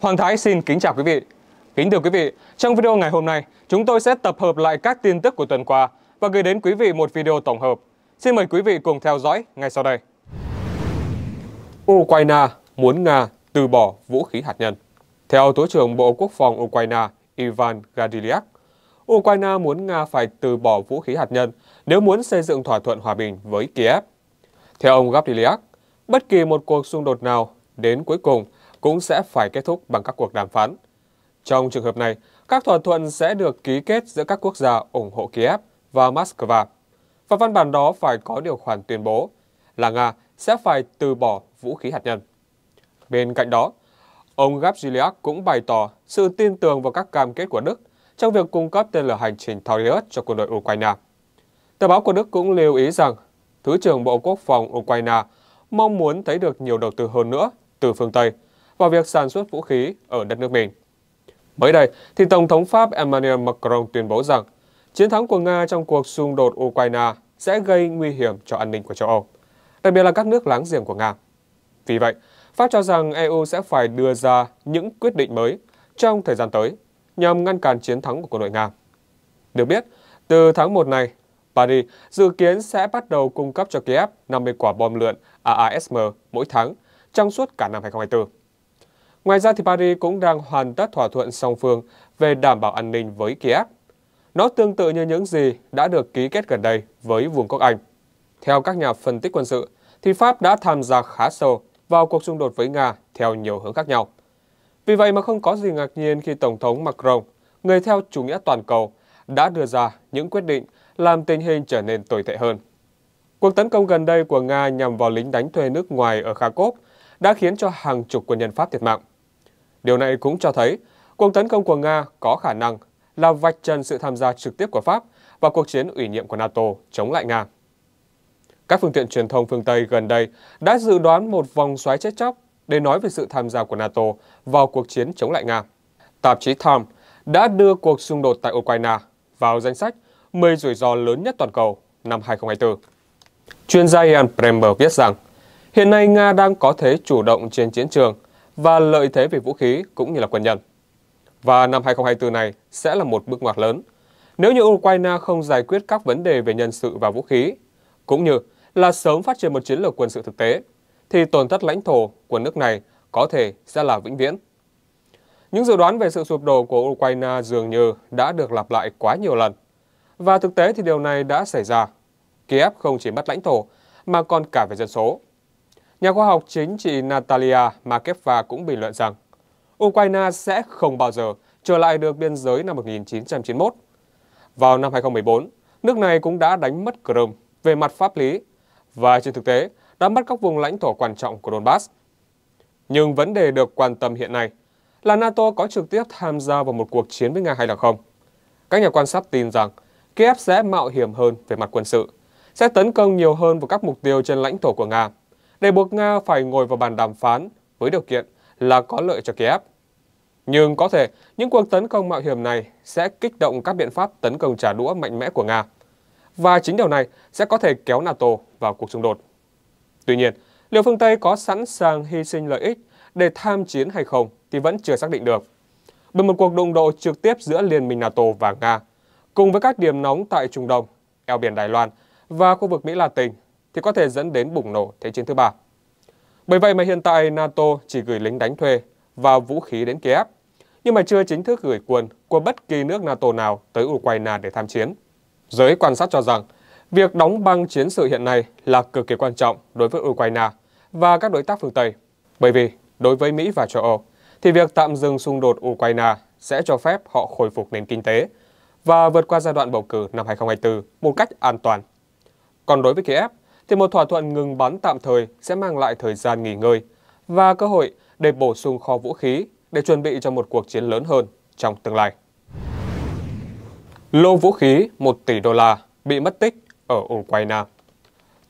Hoàng Thái xin kính chào quý vị. Kính thưa quý vị, trong video ngày hôm nay, chúng tôi sẽ tập hợp lại các tin tức của tuần qua và gửi đến quý vị một video tổng hợp. Xin mời quý vị cùng theo dõi ngay sau đây. Ukraine muốn Nga từ bỏ vũ khí hạt nhân. Theo Thứ trưởng Bộ Quốc phòng Ukraine Ivan Gadiliak, Ukraine muốn Nga phải từ bỏ vũ khí hạt nhân nếu muốn xây dựng thỏa thuận hòa bình với Kiev. Theo ông Gadiliak, bất kỳ một cuộc xung đột nào đến cuối cùng – cũng sẽ phải kết thúc bằng các cuộc đàm phán. Trong trường hợp này, các thỏa thuận sẽ được ký kết giữa các quốc gia ủng hộ Kiev và Moscow. Và văn bản đó phải có điều khoản tuyên bố là Nga sẽ phải từ bỏ vũ khí hạt nhân. Bên cạnh đó, ông Gavrilak cũng bày tỏ sự tin tưởng vào các cam kết của Đức trong việc cung cấp tên lửa hành trình Taurus cho quân đội Ukraine. Tờ báo của Đức cũng lưu ý rằng Thứ trưởng Bộ Quốc phòng Ukraine mong muốn thấy được nhiều đầu tư hơn nữa từ phương Tây – vào việc sản xuất vũ khí ở đất nước mình. Mới đây, thì Tổng thống Pháp Emmanuel Macron tuyên bố rằng chiến thắng của Nga trong cuộc xung đột Ukraine sẽ gây nguy hiểm cho an ninh của châu Âu, đặc biệt là các nước láng giềng của Nga. Vì vậy, Pháp cho rằng EU sẽ phải đưa ra những quyết định mới trong thời gian tới nhằm ngăn cản chiến thắng của quân đội Nga. Được biết, từ tháng 1 này, Paris dự kiến sẽ bắt đầu cung cấp cho Kiev 50 quả bom lượn AASM mỗi tháng trong suốt cả năm 2024. Ngoài ra, thì Paris cũng đang hoàn tất thỏa thuận song phương về đảm bảo an ninh với Kiev. Nó tương tự như những gì đã được ký kết gần đây với Vương quốc Anh. Theo các nhà phân tích quân sự, thì Pháp đã tham gia khá sâu vào cuộc xung đột với Nga theo nhiều hướng khác nhau. Vì vậy mà không có gì ngạc nhiên khi Tổng thống Macron, người theo chủ nghĩa toàn cầu, đã đưa ra những quyết định làm tình hình trở nên tồi tệ hơn. Cuộc tấn công gần đây của Nga nhằm vào lính đánh thuê nước ngoài ở Kharkov đã khiến cho hàng chục quân nhân Pháp thiệt mạng. Điều này cũng cho thấy cuộc tấn công của Nga có khả năng là vạch trần sự tham gia trực tiếp của Pháp và cuộc chiến ủy nhiệm của NATO chống lại Nga. Các phương tiện truyền thông phương Tây gần đây đã dự đoán một vòng xoáy chết chóc để nói về sự tham gia của NATO vào cuộc chiến chống lại Nga. Tạp chí Time đã đưa cuộc xung đột tại Ukraine vào danh sách 10 rủi ro lớn nhất toàn cầu năm 2024. Chuyên gia Ian Bremmer viết rằng, hiện nay Nga đang có thế chủ động trên chiến trường – và lợi thế về vũ khí cũng như là quân nhân. Và năm 2024 này sẽ là một bước ngoặt lớn. Nếu như Ukraine không giải quyết các vấn đề về nhân sự và vũ khí, cũng như là sớm phát triển một chiến lược quân sự thực tế, thì tổn thất lãnh thổ của nước này có thể sẽ là vĩnh viễn. Những dự đoán về sự sụp đổ của Ukraine dường như đã được lặp lại quá nhiều lần. Và thực tế thì điều này đã xảy ra. Kiev không chỉ mất lãnh thổ mà còn cả về dân số. Nhà khoa học chính trị Natalia Makeva cũng bình luận rằng Ukraine sẽ không bao giờ trở lại được biên giới năm 1991. Vào năm 2014, nước này cũng đã đánh mất Crimea về mặt pháp lý và trên thực tế đã mất các vùng lãnh thổ quan trọng của Donbass. Nhưng vấn đề được quan tâm hiện nay là NATO có trực tiếp tham gia vào một cuộc chiến với Nga hay là không. Các nhà quan sát tin rằng Kiev sẽ mạo hiểm hơn về mặt quân sự, sẽ tấn công nhiều hơn vào các mục tiêu trên lãnh thổ của Nga để buộc Nga phải ngồi vào bàn đàm phán với điều kiện là có lợi cho Kiev. Nhưng có thể những cuộc tấn công mạo hiểm này sẽ kích động các biện pháp tấn công trả đũa mạnh mẽ của Nga. Và chính điều này sẽ có thể kéo NATO vào cuộc xung đột. Tuy nhiên, liệu phương Tây có sẵn sàng hy sinh lợi ích để tham chiến hay không thì vẫn chưa xác định được. Bởi một cuộc đụng độ trực tiếp giữa Liên minh NATO và Nga, cùng với các điểm nóng tại Trung Đông, eo biển Đài Loan và khu vực Mỹ Latin thì có thể dẫn đến bùng nổ Thế chiến thứ ba. Bởi vậy mà hiện tại NATO chỉ gửi lính đánh thuê và vũ khí đến Kiev, nhưng mà chưa chính thức gửi quân của bất kỳ nước NATO nào tới Ukraine để tham chiến. Giới quan sát cho rằng, việc đóng băng chiến sự hiện nay là cực kỳ quan trọng đối với Ukraine và các đối tác phương Tây, bởi vì đối với Mỹ và châu Âu, thì việc tạm dừng xung đột Ukraine sẽ cho phép họ khôi phục nền kinh tế và vượt qua giai đoạn bầu cử năm 2024 một cách an toàn. Còn đối với Kiev, thì một thỏa thuận ngừng bắn tạm thời sẽ mang lại thời gian nghỉ ngơi và cơ hội để bổ sung kho vũ khí để chuẩn bị cho một cuộc chiến lớn hơn trong tương lai. Lô vũ khí 1 tỷ đô la bị mất tích ở Ukraine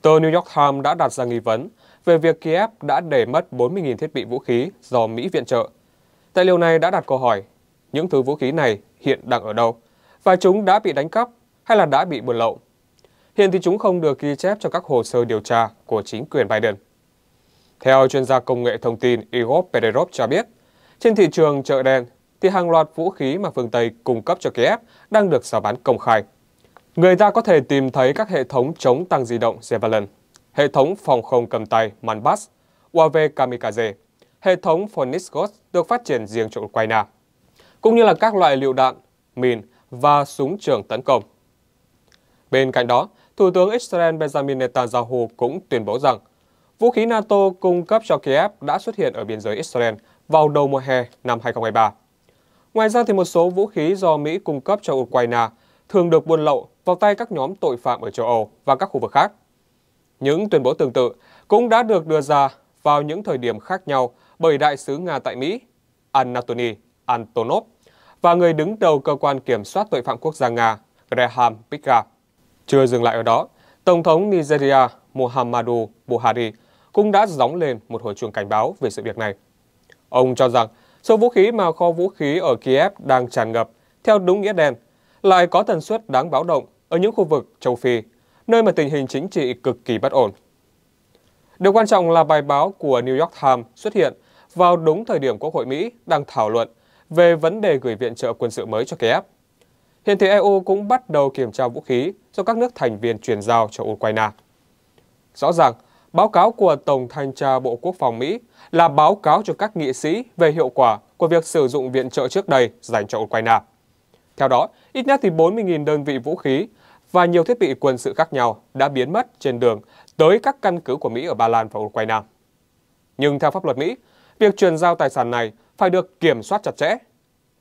Tờ New York Times đã đặt ra nghi vấn về việc Kiev đã để mất 40.000 thiết bị vũ khí do Mỹ viện trợ. Tài liệu này đã đặt câu hỏi, những thứ vũ khí này hiện đang ở đâu? Và chúng đã bị đánh cắp hay là đã bị buôn lậu? Hiện thì chúng không được ghi chép cho các hồ sơ điều tra của chính quyền Biden. Theo chuyên gia công nghệ thông tin Igor Pererov cho biết, trên thị trường chợ đen thì hàng loạt vũ khí mà phương Tây cung cấp cho Kiev đang được giao bán công khai. Người ta có thể tìm thấy các hệ thống chống tăng di động Zevalin, hệ thống phòng không cầm tay Manbas, UAV Kamikaze, hệ thống Phoenix được phát triển riêng cho Ukraine, cũng như là các loại lựu đạn, mìn và súng trường tấn công. Bên cạnh đó, Thủ tướng Israel Benjamin Netanyahu cũng tuyên bố rằng vũ khí NATO cung cấp cho Kiev đã xuất hiện ở biên giới Israel vào đầu mùa hè năm 2023. Ngoài ra, thì một số vũ khí do Mỹ cung cấp cho Ukraine thường được buôn lậu vào tay các nhóm tội phạm ở châu Âu và các khu vực khác. Những tuyên bố tương tự cũng đã được đưa ra vào những thời điểm khác nhau bởi đại sứ Nga tại Mỹ Anatoly Antonov và người đứng đầu cơ quan kiểm soát tội phạm quốc gia Nga Graham Picard. Chưa dừng lại ở đó, Tổng thống Nigeria Muhammadu Buhari cũng đã gióng lên một hồi chuông cảnh báo về sự việc này. Ông cho rằng số vũ khí mà kho vũ khí ở Kiev đang tràn ngập theo đúng nghĩa đen lại có tần suất đáng báo động ở những khu vực châu Phi, nơi mà tình hình chính trị cực kỳ bất ổn. Điều quan trọng là bài báo của New York Times xuất hiện vào đúng thời điểm Quốc hội Mỹ đang thảo luận về vấn đề gửi viện trợ quân sự mới cho Kiev. Hiện thì EU cũng bắt đầu kiểm tra vũ khí do các nước thành viên chuyển giao cho Ukraine. Rõ ràng, báo cáo của Tổng Thanh tra Bộ Quốc phòng Mỹ là báo cáo cho các nghị sĩ về hiệu quả của việc sử dụng viện trợ trước đây dành cho Ukraine. Theo đó, ít nhất thì 40.000 đơn vị vũ khí và nhiều thiết bị quân sự khác nhau đã biến mất trên đường tới các căn cứ của Mỹ ở Ba Lan và Ukraine. Nhưng theo pháp luật Mỹ, việc chuyển giao tài sản này phải được kiểm soát chặt chẽ.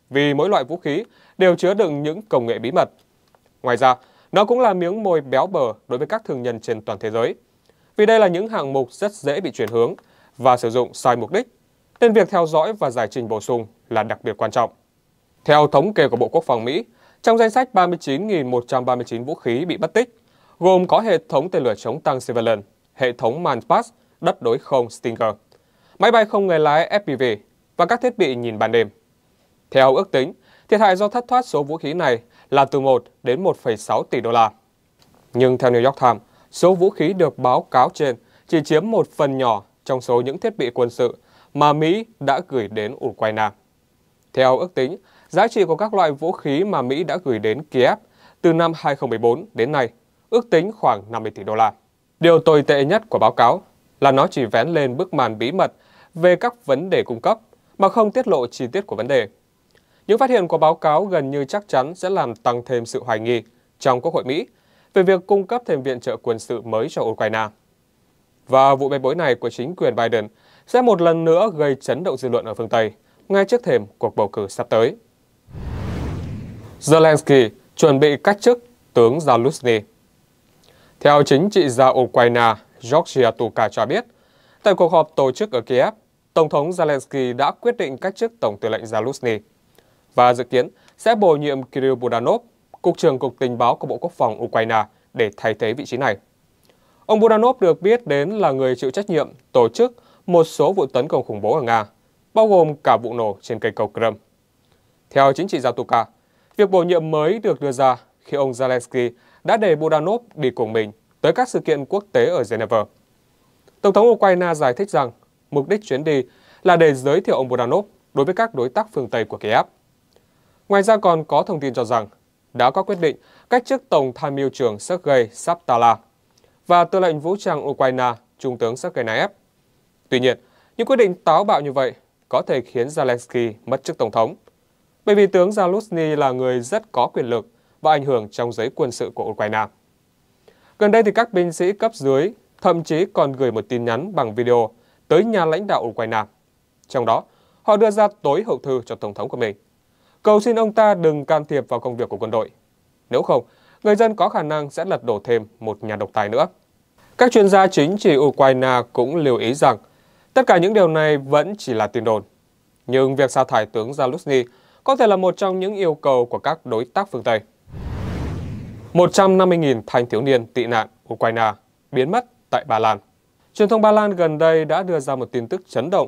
Vì mỗi loại vũ khí đều chứa đựng những công nghệ bí mật. Ngoài ra, nó cũng là miếng mồi béo bở đối với các thường nhân trên toàn thế giới. Vì đây là những hạng mục rất dễ bị chuyển hướng và sử dụng sai mục đích, nên việc theo dõi và giải trình bổ sung là đặc biệt quan trọng. Theo thống kê của Bộ Quốc phòng Mỹ, trong danh sách 39.139 vũ khí bị mất tích, gồm có hệ thống tên lửa chống tăng Civilian, hệ thống Manpass, đất đối không Stinger, máy bay không người lái FPV và các thiết bị nhìn ban đêm. Theo ước tính, Thiệt hại do thất thoát số vũ khí này là từ 1 đến 1,6 tỷ đô la. Nhưng theo New York Times, số vũ khí được báo cáo trên chỉ chiếm một phần nhỏ trong số những thiết bị quân sự mà Mỹ đã gửi đến Ukraine. Theo ước tính, giá trị của các loại vũ khí mà Mỹ đã gửi đến Kiev từ năm 2014 đến nay ước tính khoảng 50 tỷ đô la. Điều tồi tệ nhất của báo cáo là nó chỉ vén lên bức màn bí mật về các vấn đề cung cấp mà không tiết lộ chi tiết của vấn đề. Những phát hiện của báo cáo gần như chắc chắn sẽ làm tăng thêm sự hoài nghi trong Quốc hội Mỹ về việc cung cấp thêm viện trợ quân sự mới cho Ukraine. Và vụ bê bối này của chính quyền Biden sẽ một lần nữa gây chấn động dư luận ở phương Tây ngay trước thềm cuộc bầu cử sắp tới. Zelensky chuẩn bị cách chức tướng Zaluzny. Theo chính trị gia Ukraine Georgia Tuka cho biết, tại cuộc họp tổ chức ở Kiev, Tổng thống Zelensky đã quyết định cách chức Tổng tư lệnh Zaluzny và dự kiến sẽ bổ nhiệm Kirill Budanov, Cục trưởng Cục Tình báo của Bộ Quốc phòng Ukraine để thay thế vị trí này. Ông Budanov được biết đến là người chịu trách nhiệm tổ chức một số vụ tấn công khủng bố ở Nga, bao gồm cả vụ nổ trên cây cầu Crimea. Theo chính trị gia Tuka, việc bổ nhiệm mới được đưa ra khi ông Zelensky đã để Budanov đi cùng mình tới các sự kiện quốc tế ở Geneva. Tổng thống Ukraine giải thích rằng mục đích chuyến đi là để giới thiệu ông Budanov đối với các đối tác phương Tây của Kiev Ngoài ra còn có thông tin cho rằng đã có quyết định cách chức Tổng tham mưu trưởng Sergei Saptala và tư lệnh vũ trang Ukraine Trung tướng Sergei Naev. Tuy nhiên, những quyết định táo bạo như vậy có thể khiến Zelensky mất chức Tổng thống, bởi vì tướng Zaluzny là người rất có quyền lực và ảnh hưởng trong giới quân sự của Ukraine. Gần đây thì các binh sĩ cấp dưới thậm chí còn gửi một tin nhắn bằng video tới nhà lãnh đạo Ukraine. Trong đó, họ đưa ra tối hậu thư cho Tổng thống của mình cầu xin ông ta đừng can thiệp vào công việc của quân đội. Nếu không, người dân có khả năng sẽ lật đổ thêm một nhà độc tài nữa. Các chuyên gia chính trị Ukraine cũng lưu ý rằng tất cả những điều này vẫn chỉ là tin đồn. Nhưng việc sa thải tướng Zaluzny có thể là một trong những yêu cầu của các đối tác phương Tây. 150.000 thanh thiếu niên tị nạn Ukraine biến mất tại Ba Lan. Truyền thông Ba Lan gần đây đã đưa ra một tin tức chấn động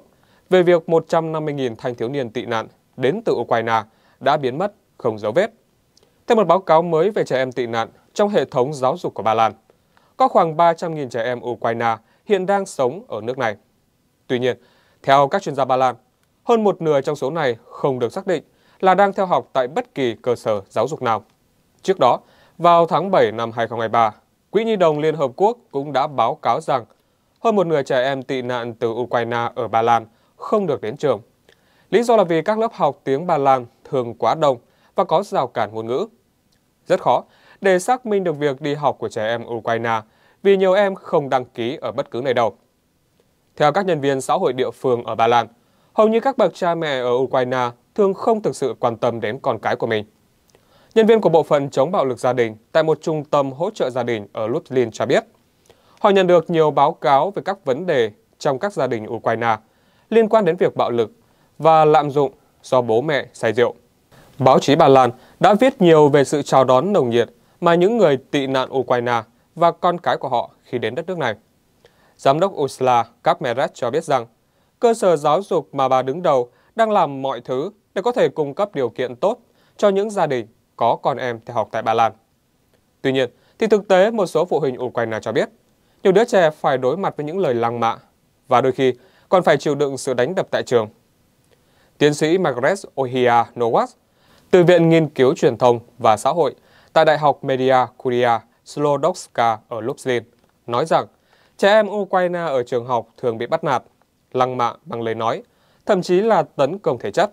về việc 150.000 thanh thiếu niên tị nạn đến từ Ukraine đã biến mất, không dấu vết. Theo một báo cáo mới về trẻ em tị nạn trong hệ thống giáo dục của Ba Lan, có khoảng 300.000 trẻ em Ukraine hiện đang sống ở nước này. Tuy nhiên, theo các chuyên gia Ba Lan, hơn một nửa trong số này không được xác định là đang theo học tại bất kỳ cơ sở giáo dục nào. Trước đó, vào tháng 7 năm 2023, Quỹ Nhi đồng Liên Hợp Quốc cũng đã báo cáo rằng hơn một nửa trẻ em tị nạn từ Ukraine ở Ba Lan không được đến trường. Lý do là vì các lớp học tiếng Ba Lan thường quá đông và có rào cản ngôn ngữ. Rất khó để xác minh được việc đi học của trẻ em Ukraine vì nhiều em không đăng ký ở bất cứ nơi đâu. Theo các nhân viên xã hội địa phương ở Ba Lan, hầu như các bậc cha mẹ ở Ukraine thường không thực sự quan tâm đến con cái của mình. Nhân viên của bộ phận chống bạo lực gia đình tại một trung tâm hỗ trợ gia đình ở Lublin cho biết, họ nhận được nhiều báo cáo về các vấn đề trong các gia đình Ukraine liên quan đến việc bạo lực và lạm dụng do bố mẹ say rượu. Báo chí Ba Lan đã viết nhiều về sự chào đón nồng nhiệt mà những người tị nạn Ukraine và con cái của họ khi đến đất nước này. Giám đốc Ursula Kamerad cho biết rằng, cơ sở giáo dục mà bà đứng đầu đang làm mọi thứ để có thể cung cấp điều kiện tốt cho những gia đình có con em theo học tại Ba Lan. Tuy nhiên, thì thực tế một số phụ huynh Ukraine cho biết, nhiều đứa trẻ phải đối mặt với những lời lăng mạ và đôi khi còn phải chịu đựng sự đánh đập tại trường tiến sĩ Margaret Ohia Nowak từ Viện Nghiên cứu Truyền thông và Xã hội tại Đại học Media Curia Slodowska ở Lublin, nói rằng trẻ em Ukraine ở trường học thường bị bắt nạt, lăng mạ bằng lời nói, thậm chí là tấn công thể chất.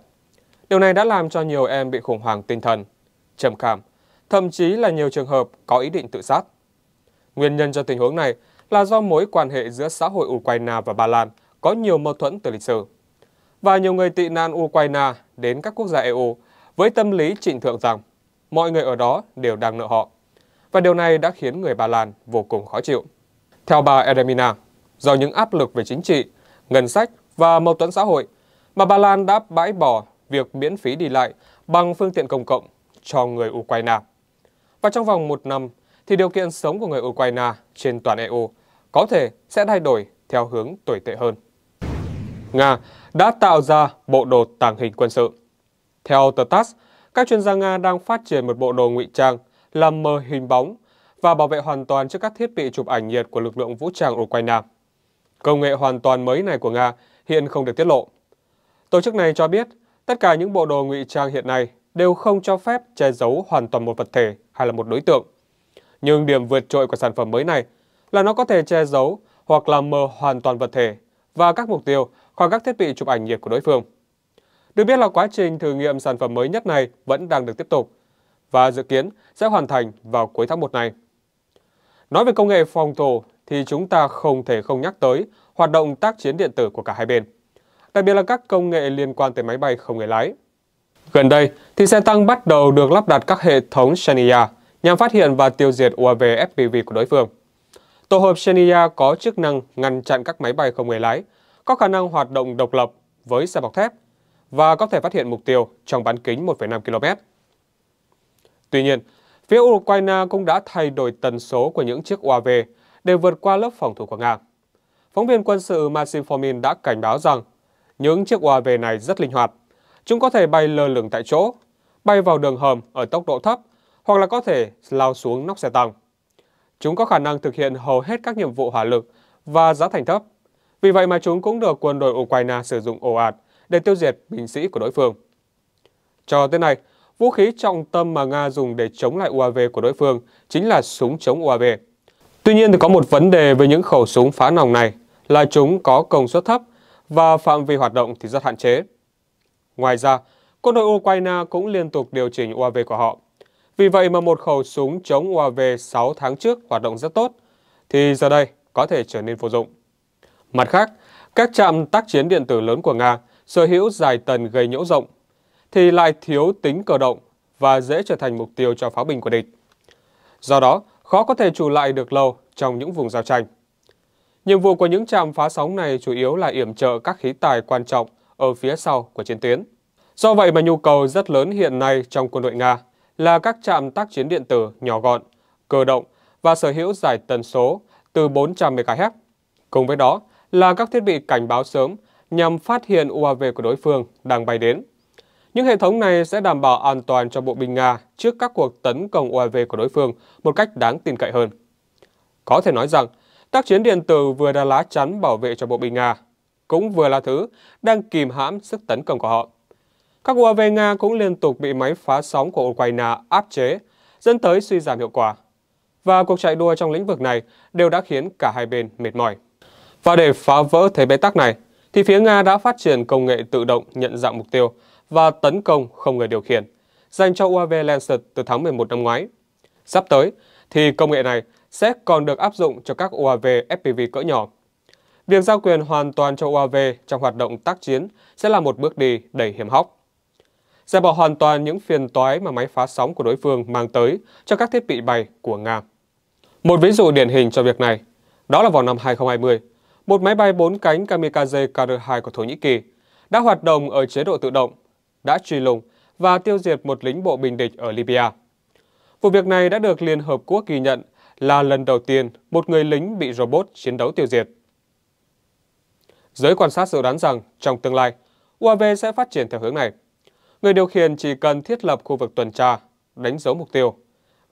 Điều này đã làm cho nhiều em bị khủng hoảng tinh thần, trầm cảm, thậm chí là nhiều trường hợp có ý định tự sát. Nguyên nhân cho tình huống này là do mối quan hệ giữa xã hội Ukraine và Ba Lan có nhiều mâu thuẫn từ lịch sử và nhiều người tị nạn Ukraine đến các quốc gia EU với tâm lý trịnh thượng rằng mọi người ở đó đều đang nợ họ. Và điều này đã khiến người Ba Lan vô cùng khó chịu. Theo bà Eremina, do những áp lực về chính trị, ngân sách và mâu thuẫn xã hội mà Ba Lan đã bãi bỏ việc miễn phí đi lại bằng phương tiện công cộng cho người Ukraine. Và trong vòng một năm thì điều kiện sống của người Ukraine trên toàn EU có thể sẽ thay đổi theo hướng tồi tệ hơn. Nga đã tạo ra bộ đồ tàng hình quân sự. Theo tờ TASS, các chuyên gia Nga đang phát triển một bộ đồ ngụy trang làm mờ hình bóng và bảo vệ hoàn toàn trước các thiết bị chụp ảnh nhiệt của lực lượng vũ trang Ukraine. Công nghệ hoàn toàn mới này của Nga hiện không được tiết lộ. Tổ chức này cho biết tất cả những bộ đồ ngụy trang hiện nay đều không cho phép che giấu hoàn toàn một vật thể hay là một đối tượng. Nhưng điểm vượt trội của sản phẩm mới này là nó có thể che giấu hoặc làm mờ hoàn toàn vật thể và các mục tiêu khỏi các thiết bị chụp ảnh nhiệt của đối phương. Được biết là quá trình thử nghiệm sản phẩm mới nhất này vẫn đang được tiếp tục và dự kiến sẽ hoàn thành vào cuối tháng 1 này. Nói về công nghệ phòng thủ thì chúng ta không thể không nhắc tới hoạt động tác chiến điện tử của cả hai bên, đặc biệt là các công nghệ liên quan tới máy bay không người lái. Gần đây thì xe tăng bắt đầu được lắp đặt các hệ thống Shania nhằm phát hiện và tiêu diệt UAV FPV của đối phương. Tổ hợp Shania có chức năng ngăn chặn các máy bay không người lái có khả năng hoạt động độc lập với xe bọc thép và có thể phát hiện mục tiêu trong bán kính 1,5 km. Tuy nhiên, phía Ukraine cũng đã thay đổi tần số của những chiếc UAV để vượt qua lớp phòng thủ của Nga. Phóng viên quân sự Maxim Formin đã cảnh báo rằng những chiếc UAV này rất linh hoạt. Chúng có thể bay lơ lửng tại chỗ, bay vào đường hầm ở tốc độ thấp hoặc là có thể lao xuống nóc xe tăng. Chúng có khả năng thực hiện hầu hết các nhiệm vụ hỏa lực và giá thành thấp. Vì vậy mà chúng cũng được quân đội Ukraine sử dụng ồ ạt để tiêu diệt binh sĩ của đối phương. Cho tới nay, vũ khí trọng tâm mà Nga dùng để chống lại UAV của đối phương chính là súng chống UAV. Tuy nhiên thì có một vấn đề với những khẩu súng phá nòng này là chúng có công suất thấp và phạm vi hoạt động thì rất hạn chế. Ngoài ra, quân đội Ukraine cũng liên tục điều chỉnh UAV của họ. Vì vậy mà một khẩu súng chống UAV 6 tháng trước hoạt động rất tốt, thì giờ đây có thể trở nên vô dụng. Mặt khác, các trạm tác chiến điện tử lớn của Nga sở hữu dài tần gây nhỗ rộng, thì lại thiếu tính cơ động và dễ trở thành mục tiêu cho pháo binh của địch. Do đó, khó có thể trụ lại được lâu trong những vùng giao tranh. Nhiệm vụ của những trạm phá sóng này chủ yếu là yểm trợ các khí tài quan trọng ở phía sau của chiến tuyến. Do vậy mà nhu cầu rất lớn hiện nay trong quân đội Nga là các trạm tác chiến điện tử nhỏ gọn, cơ động và sở hữu giải tần số từ 400 MHz. Cùng với đó là các thiết bị cảnh báo sớm nhằm phát hiện UAV của đối phương đang bay đến. Những hệ thống này sẽ đảm bảo an toàn cho bộ binh Nga trước các cuộc tấn công UAV của đối phương một cách đáng tin cậy hơn. Có thể nói rằng, tác chiến điện tử vừa là lá chắn bảo vệ cho bộ binh Nga, cũng vừa là thứ đang kìm hãm sức tấn công của họ. Các UAV Nga cũng liên tục bị máy phá sóng của Ukraine áp chế, dẫn tới suy giảm hiệu quả. Và cuộc chạy đua trong lĩnh vực này đều đã khiến cả hai bên mệt mỏi. Và để phá vỡ thế bế tắc này, thì phía Nga đã phát triển công nghệ tự động nhận dạng mục tiêu và tấn công không người điều khiển, dành cho UAV Lancet từ tháng 11 năm ngoái. Sắp tới, thì công nghệ này sẽ còn được áp dụng cho các UAV FPV cỡ nhỏ. Việc giao quyền hoàn toàn cho UAV trong hoạt động tác chiến sẽ là một bước đi đầy hiểm hóc. Giải bỏ hoàn toàn những phiền toái mà máy phá sóng của đối phương mang tới cho các thiết bị bay của Nga. Một ví dụ điển hình cho việc này, đó là vào năm 2020, một máy bay 4 cánh kamikaze Kr-2 của Thổ Nhĩ Kỳ đã hoạt động ở chế độ tự động, đã truy lùng và tiêu diệt một lính bộ bình địch ở Libya. Vụ việc này đã được Liên Hợp Quốc ghi nhận là lần đầu tiên một người lính bị robot chiến đấu tiêu diệt. Giới quan sát dự đoán rằng trong tương lai, UAV sẽ phát triển theo hướng này. Người điều khiển chỉ cần thiết lập khu vực tuần tra, đánh dấu mục tiêu,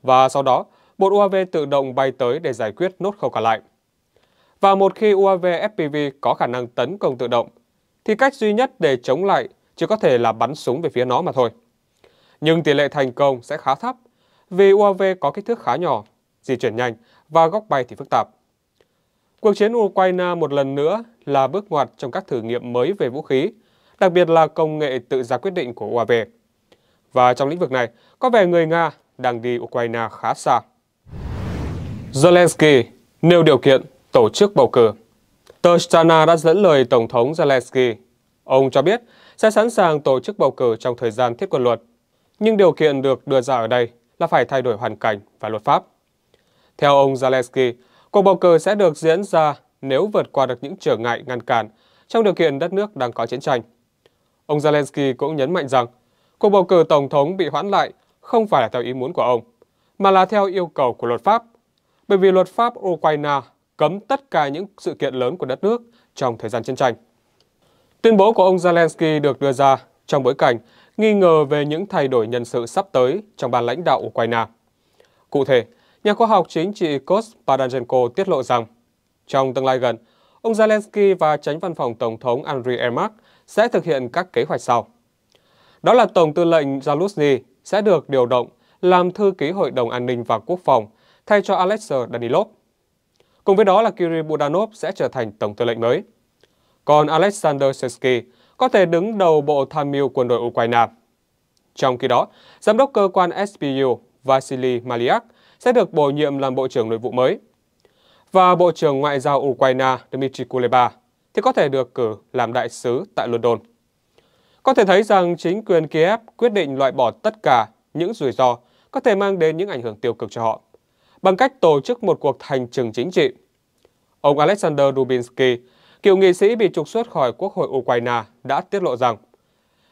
và sau đó một UAV tự động bay tới để giải quyết nốt khâu còn lại. Và một khi UAV FPV có khả năng tấn công tự động, thì cách duy nhất để chống lại chỉ có thể là bắn súng về phía nó mà thôi. Nhưng tỷ lệ thành công sẽ khá thấp vì UAV có kích thước khá nhỏ, di chuyển nhanh và góc bay thì phức tạp. Cuộc chiến Ukraine một lần nữa là bước ngoặt trong các thử nghiệm mới về vũ khí, đặc biệt là công nghệ tự ra quyết định của UAV. Và trong lĩnh vực này, có vẻ người Nga đang đi Ukraine khá xa. Zelensky nêu điều kiện tổ chức bầu cử. Tờ đã dẫn lời Tổng thống Zelensky. Ông cho biết sẽ sẵn sàng tổ chức bầu cử trong thời gian thiết quân luật, nhưng điều kiện được đưa ra ở đây là phải thay đổi hoàn cảnh và luật pháp. Theo ông Zelensky, cuộc bầu cử sẽ được diễn ra nếu vượt qua được những trở ngại ngăn cản trong điều kiện đất nước đang có chiến tranh. Ông Zelensky cũng nhấn mạnh rằng cuộc bầu cử tổng thống bị hoãn lại không phải là theo ý muốn của ông, mà là theo yêu cầu của luật pháp, bởi vì luật pháp Ukraine cấm tất cả những sự kiện lớn của đất nước trong thời gian chiến tranh. Tuyên bố của ông Zelensky được đưa ra trong bối cảnh nghi ngờ về những thay đổi nhân sự sắp tới trong ban lãnh đạo Ukraine. Cụ thể, nhà khoa học chính trị Kos Padanjenko tiết lộ rằng, trong tương lai gần, ông Zelensky và tránh văn phòng Tổng thống Andriy Ermak sẽ thực hiện các kế hoạch sau. Đó là Tổng tư lệnh Zaluzny sẽ được điều động làm thư ký Hội đồng An ninh và Quốc phòng thay cho Alexei Danilov, Cùng với đó là Kirill Budanov sẽ trở thành tổng tư lệnh mới. Còn Alexander Sensky có thể đứng đầu Bộ Tham mưu quân đội Ukraine. Trong khi đó, Giám đốc cơ quan SBU Vasily Maliak sẽ được bổ nhiệm làm Bộ trưởng Nội vụ mới. Và Bộ trưởng Ngoại giao Ukraine Dmitry Kuleba thì có thể được cử làm đại sứ tại London. Có thể thấy rằng chính quyền Kiev quyết định loại bỏ tất cả những rủi ro có thể mang đến những ảnh hưởng tiêu cực cho họ bằng cách tổ chức một cuộc thành trừng chính trị. Ông Alexander Dubinsky, cựu nghị sĩ bị trục xuất khỏi Quốc hội Ukraine, đã tiết lộ rằng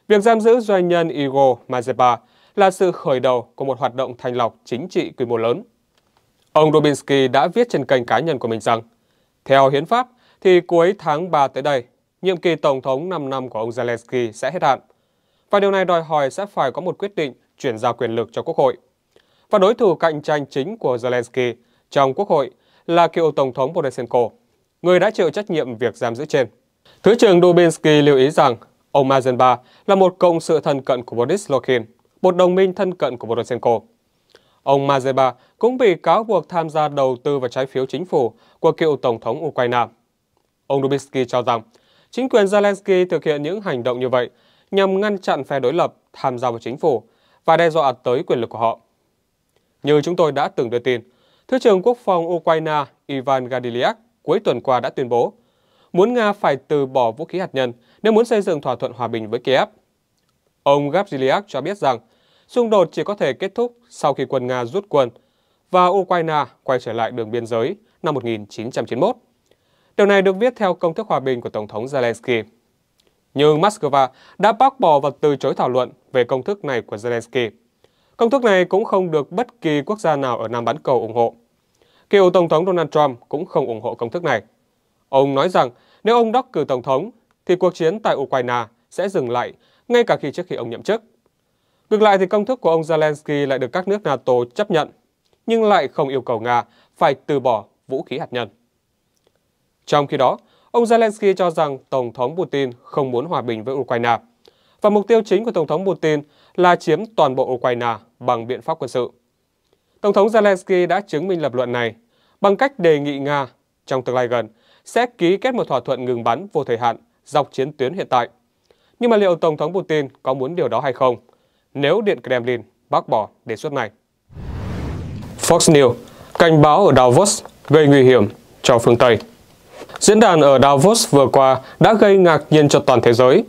việc giam giữ doanh nhân Igor Mazepa là sự khởi đầu của một hoạt động thanh lọc chính trị quy mô lớn. Ông Dubinsky đã viết trên kênh cá nhân của mình rằng, theo hiến pháp thì cuối tháng 3 tới đây, nhiệm kỳ tổng thống 5 năm của ông Zelensky sẽ hết hạn. Và điều này đòi hỏi sẽ phải có một quyết định chuyển giao quyền lực cho Quốc hội và đối thủ cạnh tranh chính của Zelensky trong Quốc hội là cựu Tổng thống Poroshenko, người đã chịu trách nhiệm việc giam giữ trên. Thứ trưởng Dubinsky lưu ý rằng ông Mazenba là một cộng sự thân cận của Boris Lokin, một đồng minh thân cận của Poroshenko. Ông Mazenba cũng bị cáo buộc tham gia đầu tư vào trái phiếu chính phủ của cựu Tổng thống Ukraine. Ông Dubinsky cho rằng chính quyền Zelensky thực hiện những hành động như vậy nhằm ngăn chặn phe đối lập tham gia vào chính phủ và đe dọa tới quyền lực của họ. Như chúng tôi đã từng đưa tin, Thứ trưởng Quốc phòng Ukraine Ivan Gadiliak cuối tuần qua đã tuyên bố muốn Nga phải từ bỏ vũ khí hạt nhân nếu muốn xây dựng thỏa thuận hòa bình với Kiev. Ông Gadiliak cho biết rằng xung đột chỉ có thể kết thúc sau khi quân Nga rút quân và Ukraine quay trở lại đường biên giới năm 1991. Điều này được viết theo công thức hòa bình của Tổng thống Zelensky. Nhưng Moscow đã bác bỏ và từ chối thảo luận về công thức này của Zelensky. Công thức này cũng không được bất kỳ quốc gia nào ở Nam bán cầu ủng hộ. Cựu Tổng thống Donald Trump cũng không ủng hộ công thức này. Ông nói rằng nếu ông đắc cử Tổng thống, thì cuộc chiến tại Ukraine sẽ dừng lại ngay cả khi trước khi ông nhậm chức. Ngược lại thì công thức của ông Zelensky lại được các nước NATO chấp nhận, nhưng lại không yêu cầu Nga phải từ bỏ vũ khí hạt nhân. Trong khi đó, ông Zelensky cho rằng Tổng thống Putin không muốn hòa bình với Ukraine. Và mục tiêu chính của Tổng thống Putin là chiếm toàn bộ Ukraine bằng biện pháp quân sự. Tổng thống Zelensky đã chứng minh lập luận này bằng cách đề nghị Nga trong tương lai gần sẽ ký kết một thỏa thuận ngừng bắn vô thời hạn dọc chiến tuyến hiện tại. Nhưng mà liệu Tổng thống Putin có muốn điều đó hay không nếu Điện Kremlin bác bỏ đề xuất này? Fox News cảnh báo ở Davos gây nguy hiểm cho phương Tây. Diễn đàn ở Davos vừa qua đã gây ngạc nhiên cho toàn thế giới.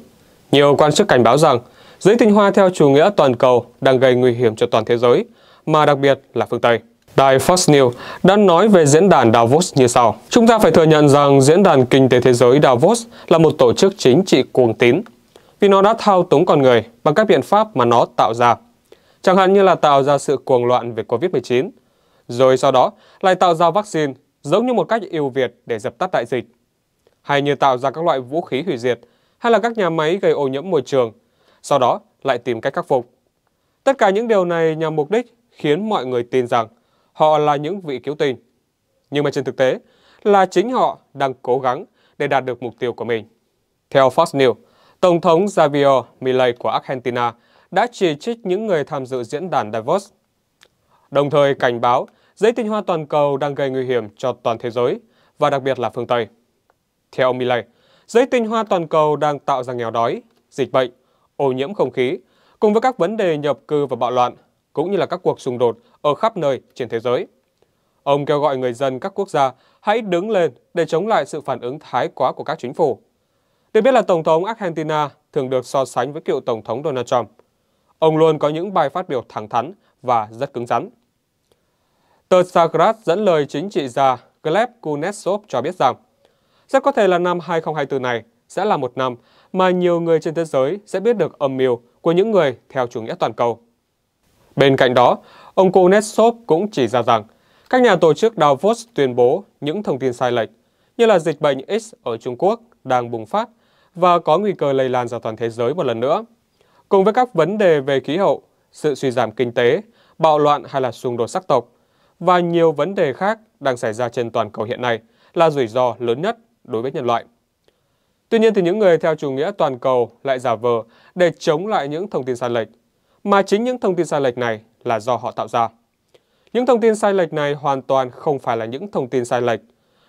Nhiều quan chức cảnh báo rằng Giới tinh hoa theo chủ nghĩa toàn cầu đang gây nguy hiểm cho toàn thế giới, mà đặc biệt là phương Tây. Đài Fox News đã nói về diễn đàn Davos như sau. Chúng ta phải thừa nhận rằng Diễn đàn Kinh tế Thế giới Davos là một tổ chức chính trị cuồng tín, vì nó đã thao túng con người bằng các biện pháp mà nó tạo ra. Chẳng hạn như là tạo ra sự cuồng loạn về Covid-19, rồi sau đó lại tạo ra vaccine giống như một cách ưu việt để dập tắt đại dịch, hay như tạo ra các loại vũ khí hủy diệt, hay là các nhà máy gây ô nhiễm môi trường sau đó lại tìm cách khắc phục. Tất cả những điều này nhằm mục đích khiến mọi người tin rằng họ là những vị cứu tinh. Nhưng mà trên thực tế là chính họ đang cố gắng để đạt được mục tiêu của mình. Theo Fox News, Tổng thống Javier Milei của Argentina đã chỉ trích những người tham dự diễn đàn Davos, đồng thời cảnh báo giấy tinh hoa toàn cầu đang gây nguy hiểm cho toàn thế giới và đặc biệt là phương Tây. Theo ông Milei, giấy tinh hoa toàn cầu đang tạo ra nghèo đói, dịch bệnh ô nhiễm không khí, cùng với các vấn đề nhập cư và bạo loạn, cũng như là các cuộc xung đột ở khắp nơi trên thế giới. Ông kêu gọi người dân các quốc gia hãy đứng lên để chống lại sự phản ứng thái quá của các chính phủ. Được biết là Tổng thống Argentina thường được so sánh với cựu Tổng thống Donald Trump. Ông luôn có những bài phát biểu thẳng thắn và rất cứng rắn. Tờ Sagrat dẫn lời chính trị gia Gleb Kunetsov cho biết rằng, rất có thể là năm 2024 này sẽ là một năm mà nhiều người trên thế giới sẽ biết được âm mưu của những người theo chủ nghĩa toàn cầu. Bên cạnh đó, ông Konetsov cũng chỉ ra rằng các nhà tổ chức Davos tuyên bố những thông tin sai lệch như là dịch bệnh X ở Trung Quốc đang bùng phát và có nguy cơ lây lan ra toàn thế giới một lần nữa. Cùng với các vấn đề về khí hậu, sự suy giảm kinh tế, bạo loạn hay là xung đột sắc tộc và nhiều vấn đề khác đang xảy ra trên toàn cầu hiện nay là rủi ro lớn nhất đối với nhân loại. Tuy nhiên thì những người theo chủ nghĩa toàn cầu lại giả vờ để chống lại những thông tin sai lệch, mà chính những thông tin sai lệch này là do họ tạo ra. Những thông tin sai lệch này hoàn toàn không phải là những thông tin sai lệch,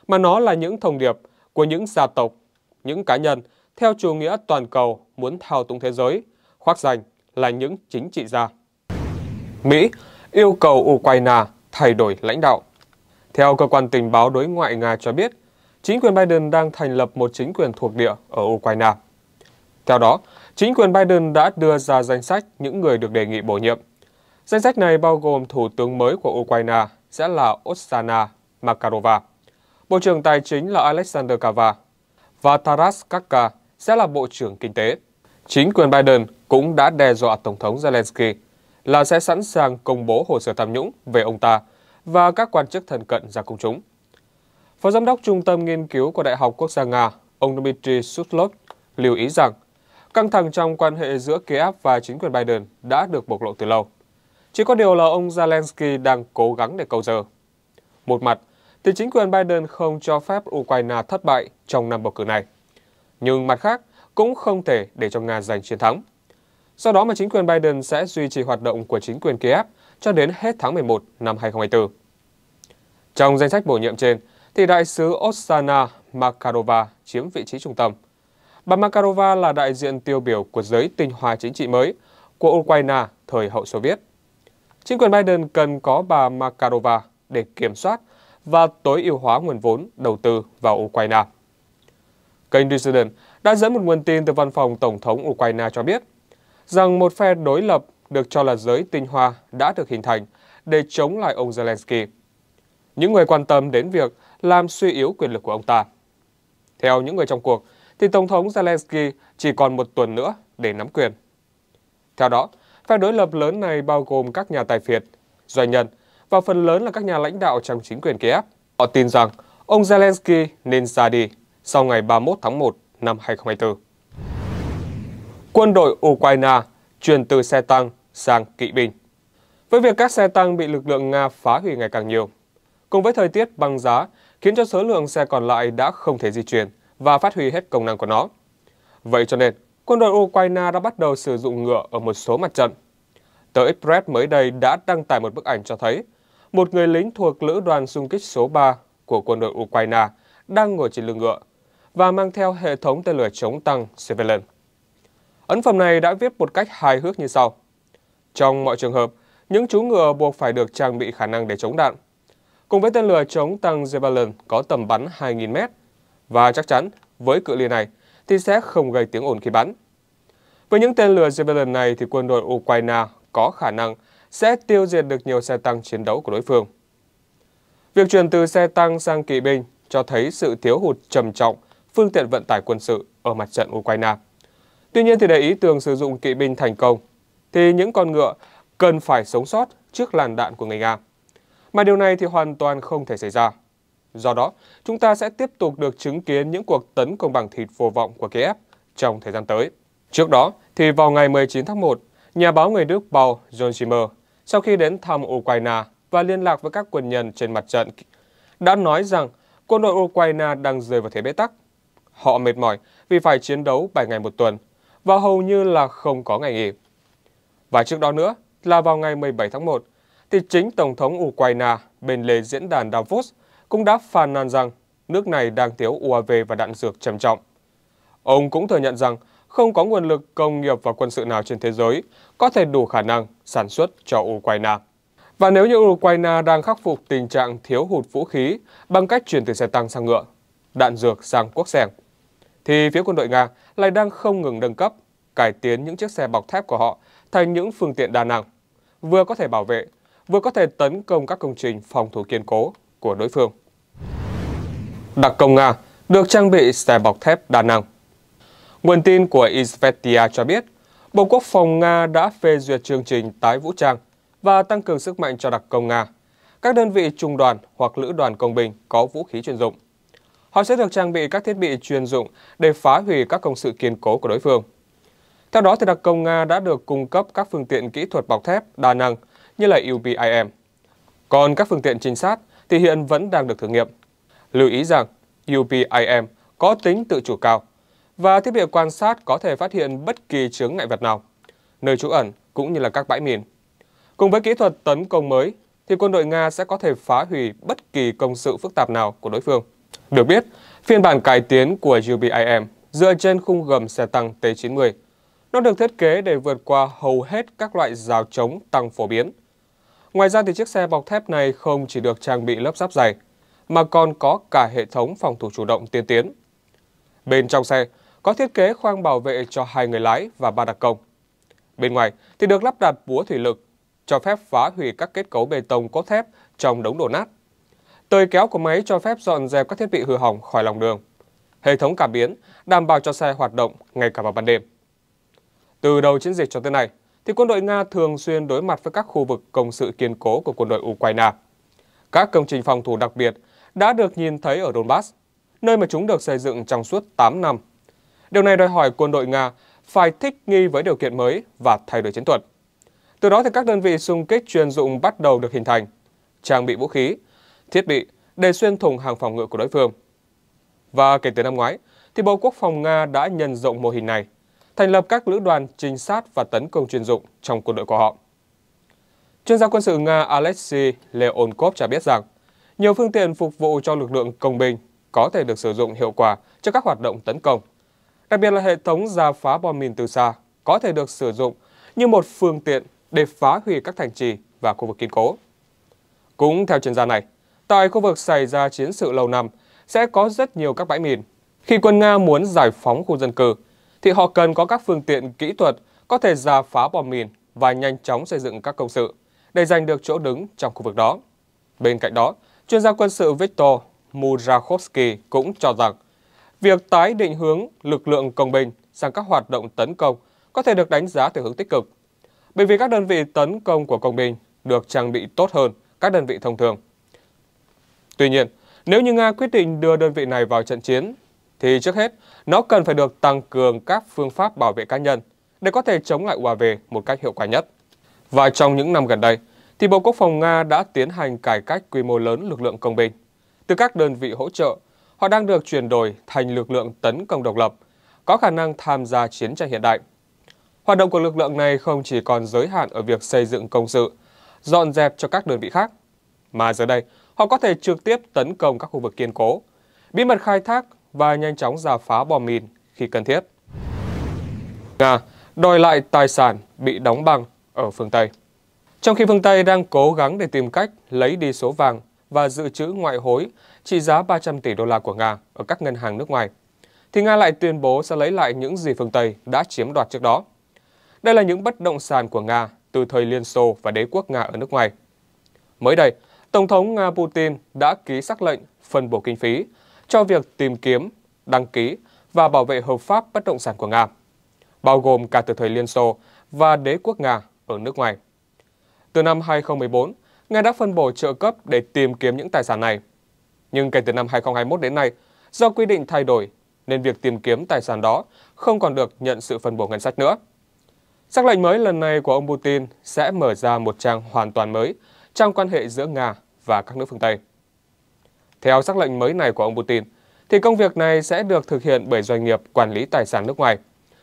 mà nó là những thông điệp của những gia tộc, những cá nhân theo chủ nghĩa toàn cầu muốn thao túng thế giới, khoác danh là những chính trị gia. Mỹ yêu cầu Ukraine thay đổi lãnh đạo. Theo cơ quan tình báo đối ngoại Nga cho biết, chính quyền Biden đang thành lập một chính quyền thuộc địa ở Ukraine. Theo đó, chính quyền Biden đã đưa ra danh sách những người được đề nghị bổ nhiệm. Danh sách này bao gồm Thủ tướng mới của Ukraine sẽ là Oksana Makarova, Bộ trưởng Tài chính là Alexander Kava, và Taras Kaka sẽ là Bộ trưởng Kinh tế. Chính quyền Biden cũng đã đe dọa Tổng thống Zelensky là sẽ sẵn sàng công bố hồ sơ tham nhũng về ông ta và các quan chức thân cận ra công chúng. Phó Giám đốc Trung tâm Nghiên cứu của Đại học Quốc gia Nga, ông Dmitry Suslov, lưu ý rằng căng thẳng trong quan hệ giữa Kiev và chính quyền Biden đã được bộc lộ từ lâu. Chỉ có điều là ông Zelensky đang cố gắng để cầu giờ. Một mặt, thì chính quyền Biden không cho phép Ukraine thất bại trong năm bầu cử này. Nhưng mặt khác, cũng không thể để cho Nga giành chiến thắng. Do đó mà chính quyền Biden sẽ duy trì hoạt động của chính quyền Kiev cho đến hết tháng 11 năm 2024. Trong danh sách bổ nhiệm trên, thì đại sứ Oksana Makarova chiếm vị trí trung tâm. Bà Makarova là đại diện tiêu biểu của giới tinh hoa chính trị mới của Ukraine thời hậu Xô Viết. Chính quyền Biden cần có bà Makarova để kiểm soát và tối ưu hóa nguồn vốn đầu tư vào Ukraine. Kênh Dissident đã dẫn một nguồn tin từ văn phòng Tổng thống Ukraine cho biết rằng một phe đối lập được cho là giới tinh hoa đã được hình thành để chống lại ông Zelensky. Những người quan tâm đến việc làm suy yếu quyền lực của ông ta. Theo những người trong cuộc, thì Tổng thống Zelensky chỉ còn một tuần nữa để nắm quyền. Theo đó, phe đối lập lớn này bao gồm các nhà tài phiệt, doanh nhân và phần lớn là các nhà lãnh đạo trong chính quyền Kiev. Họ tin rằng ông Zelensky nên ra đi sau ngày 31 tháng 1 năm 2024. Quân đội Ukraine chuyển từ xe tăng sang kỵ binh. Với việc các xe tăng bị lực lượng Nga phá hủy ngày càng nhiều, cùng với thời tiết băng giá khiến cho số lượng xe còn lại đã không thể di chuyển và phát huy hết công năng của nó. Vậy cho nên, quân đội Ukraine đã bắt đầu sử dụng ngựa ở một số mặt trận. Tờ Express mới đây đã đăng tải một bức ảnh cho thấy một người lính thuộc lữ đoàn xung kích số 3 của quân đội Ukraine đang ngồi trên lưng ngựa và mang theo hệ thống tên lửa chống tăng Civilian. Ấn phẩm này đã viết một cách hài hước như sau. Trong mọi trường hợp, những chú ngựa buộc phải được trang bị khả năng để chống đạn, cùng với tên lửa chống tăng Zebalin có tầm bắn 2.000m. Và chắc chắn, với cự ly này thì sẽ không gây tiếng ồn khi bắn. Với những tên lửa Zebalin này thì quân đội Ukraine có khả năng sẽ tiêu diệt được nhiều xe tăng chiến đấu của đối phương. Việc chuyển từ xe tăng sang kỵ binh cho thấy sự thiếu hụt trầm trọng phương tiện vận tải quân sự ở mặt trận Ukraine. Tuy nhiên thì để ý tưởng sử dụng kỵ binh thành công, thì những con ngựa cần phải sống sót trước làn đạn của người Nga. Mà điều này thì hoàn toàn không thể xảy ra. Do đó, chúng ta sẽ tiếp tục được chứng kiến những cuộc tấn công bằng thịt vô vọng của Kiev trong thời gian tới. Trước đó, thì vào ngày 19 tháng 1, nhà báo người Đức Paul John sau khi đến thăm Ukraine và liên lạc với các quân nhân trên mặt trận, đã nói rằng quân đội Ukraine đang rơi vào thế bế tắc. Họ mệt mỏi vì phải chiến đấu 7 ngày một tuần và hầu như là không có ngày nghỉ. Và trước đó nữa là vào ngày 17 tháng 1, thì chính Tổng thống Ukraine bên lề diễn đàn Davos cũng đã phàn nàn rằng nước này đang thiếu UAV và đạn dược trầm trọng. Ông cũng thừa nhận rằng không có nguồn lực công nghiệp và quân sự nào trên thế giới có thể đủ khả năng sản xuất cho Ukraine. Và nếu như Ukraine đang khắc phục tình trạng thiếu hụt vũ khí bằng cách chuyển từ xe tăng sang ngựa, đạn dược sang quốc sẻng, thì phía quân đội Nga lại đang không ngừng nâng cấp, cải tiến những chiếc xe bọc thép của họ thành những phương tiện đa năng, vừa có thể bảo vệ, vừa có thể tấn công các công trình phòng thủ kiên cố của đối phương. Đặc công Nga được trang bị xe bọc thép đa năng. Nguồn tin của Izvestia cho biết, Bộ Quốc phòng Nga đã phê duyệt chương trình tái vũ trang và tăng cường sức mạnh cho đặc công Nga, các đơn vị trung đoàn hoặc lữ đoàn công binh có vũ khí chuyên dụng. Họ sẽ được trang bị các thiết bị chuyên dụng để phá hủy các công sự kiên cố của đối phương. Theo đó, thì đặc công Nga đã được cung cấp các phương tiện kỹ thuật bọc thép đa năng như là UPIM. Còn các phương tiện trinh sát thì hiện vẫn đang được thử nghiệm. Lưu ý rằng UPIM có tính tự chủ cao và thiết bị quan sát có thể phát hiện bất kỳ chướng ngại vật nào, nơi trú ẩn cũng như là các bãi mìn. Cùng với kỹ thuật tấn công mới thì quân đội Nga sẽ có thể phá hủy bất kỳ công sự phức tạp nào của đối phương. Được biết, phiên bản cải tiến của UBIM dựa trên khung gầm xe tăng T-90. Nó được thiết kế để vượt qua hầu hết các loại rào chống tăng phổ biến – Ngoài ra thì chiếc xe bọc thép này không chỉ được trang bị lớp giáp dày, mà còn có cả hệ thống phòng thủ chủ động tiên tiến. Bên trong xe có thiết kế khoang bảo vệ cho hai người lái và ba đặc công. Bên ngoài thì được lắp đặt búa thủy lực, cho phép phá hủy các kết cấu bê tông cốt thép trong đống đổ nát. Tơi kéo của máy cho phép dọn dẹp các thiết bị hư hỏng khỏi lòng đường. Hệ thống cảm biến đảm bảo cho xe hoạt động ngay cả vào ban đêm. Từ đầu chiến dịch cho tới nay, thì quân đội Nga thường xuyên đối mặt với các khu vực công sự kiên cố của quân đội Ukraine. Các công trình phòng thủ đặc biệt đã được nhìn thấy ở Donbass, nơi mà chúng được xây dựng trong suốt 8 năm. Điều này đòi hỏi quân đội Nga phải thích nghi với điều kiện mới và thay đổi chiến thuật. Từ đó thì các đơn vị xung kích chuyên dụng bắt đầu được hình thành, trang bị vũ khí, thiết bị để xuyên thủng hàng phòng ngự của đối phương. Và kể từ năm ngoái, thì Bộ Quốc phòng Nga đã nhân rộng mô hình này thành lập các lữ đoàn trinh sát và tấn công chuyên dụng trong quân đội của họ. Chuyên gia quân sự Nga Alexei Leonkov cho biết rằng, nhiều phương tiện phục vụ cho lực lượng công binh có thể được sử dụng hiệu quả cho các hoạt động tấn công. Đặc biệt là hệ thống ra phá bom mìn từ xa có thể được sử dụng như một phương tiện để phá hủy các thành trì và khu vực kiên cố. Cũng theo chuyên gia này, tại khu vực xảy ra chiến sự lâu năm sẽ có rất nhiều các bãi mìn. Khi quân Nga muốn giải phóng khu dân cư, thì họ cần có các phương tiện kỹ thuật có thể giả phá bom mìn và nhanh chóng xây dựng các công sự để giành được chỗ đứng trong khu vực đó. Bên cạnh đó, chuyên gia quân sự Viktor Murakovsky cũng cho rằng việc tái định hướng lực lượng công binh sang các hoạt động tấn công có thể được đánh giá từ hướng tích cực, bởi vì các đơn vị tấn công của công binh được trang bị tốt hơn các đơn vị thông thường. Tuy nhiên, nếu như Nga quyết định đưa đơn vị này vào trận chiến thì trước hết, nó cần phải được tăng cường các phương pháp bảo vệ cá nhân để có thể chống lại UAV một cách hiệu quả nhất. Và trong những năm gần đây, thì Bộ Quốc phòng Nga đã tiến hành cải cách quy mô lớn lực lượng công binh. Từ các đơn vị hỗ trợ, họ đang được chuyển đổi thành lực lượng tấn công độc lập, có khả năng tham gia chiến tranh hiện đại. Hoạt động của lực lượng này không chỉ còn giới hạn ở việc xây dựng công sự, dọn dẹp cho các đơn vị khác, mà giờ đây họ có thể trực tiếp tấn công các khu vực kiên cố, bí mật khai thác và nhanh chóng giả phá bom mìn khi cần thiết. Nga đòi lại tài sản bị đóng băng ở phương Tây. Trong khi phương Tây đang cố gắng để tìm cách lấy đi số vàng và dự trữ ngoại hối trị giá 300 tỷ đô la của Nga ở các ngân hàng nước ngoài, thì Nga lại tuyên bố sẽ lấy lại những gì phương Tây đã chiếm đoạt trước đó. Đây là những bất động sản của Nga từ thời Liên Xô và đế quốc Nga ở nước ngoài. Mới đây, Tổng thống Nga Putin đã ký sắc lệnh phân bổ kinh phí cho việc tìm kiếm, đăng ký và bảo vệ hợp pháp bất động sản của Nga, bao gồm cả từ thời Liên Xô và đế quốc Nga ở nước ngoài. Từ năm 2014, Nga đã phân bổ trợ cấp để tìm kiếm những tài sản này. Nhưng kể từ năm 2021 đến nay, do quy định thay đổi nên việc tìm kiếm tài sản đó không còn được nhận sự phân bổ ngân sách nữa. Sắc lệnh mới lần này của ông Putin sẽ mở ra một trang hoàn toàn mới trong quan hệ giữa Nga và các nước phương Tây. Theo xác lệnh mới này của ông Putin, thì công việc này sẽ được thực hiện bởi doanh nghiệp quản lý tài sản nước ngoài,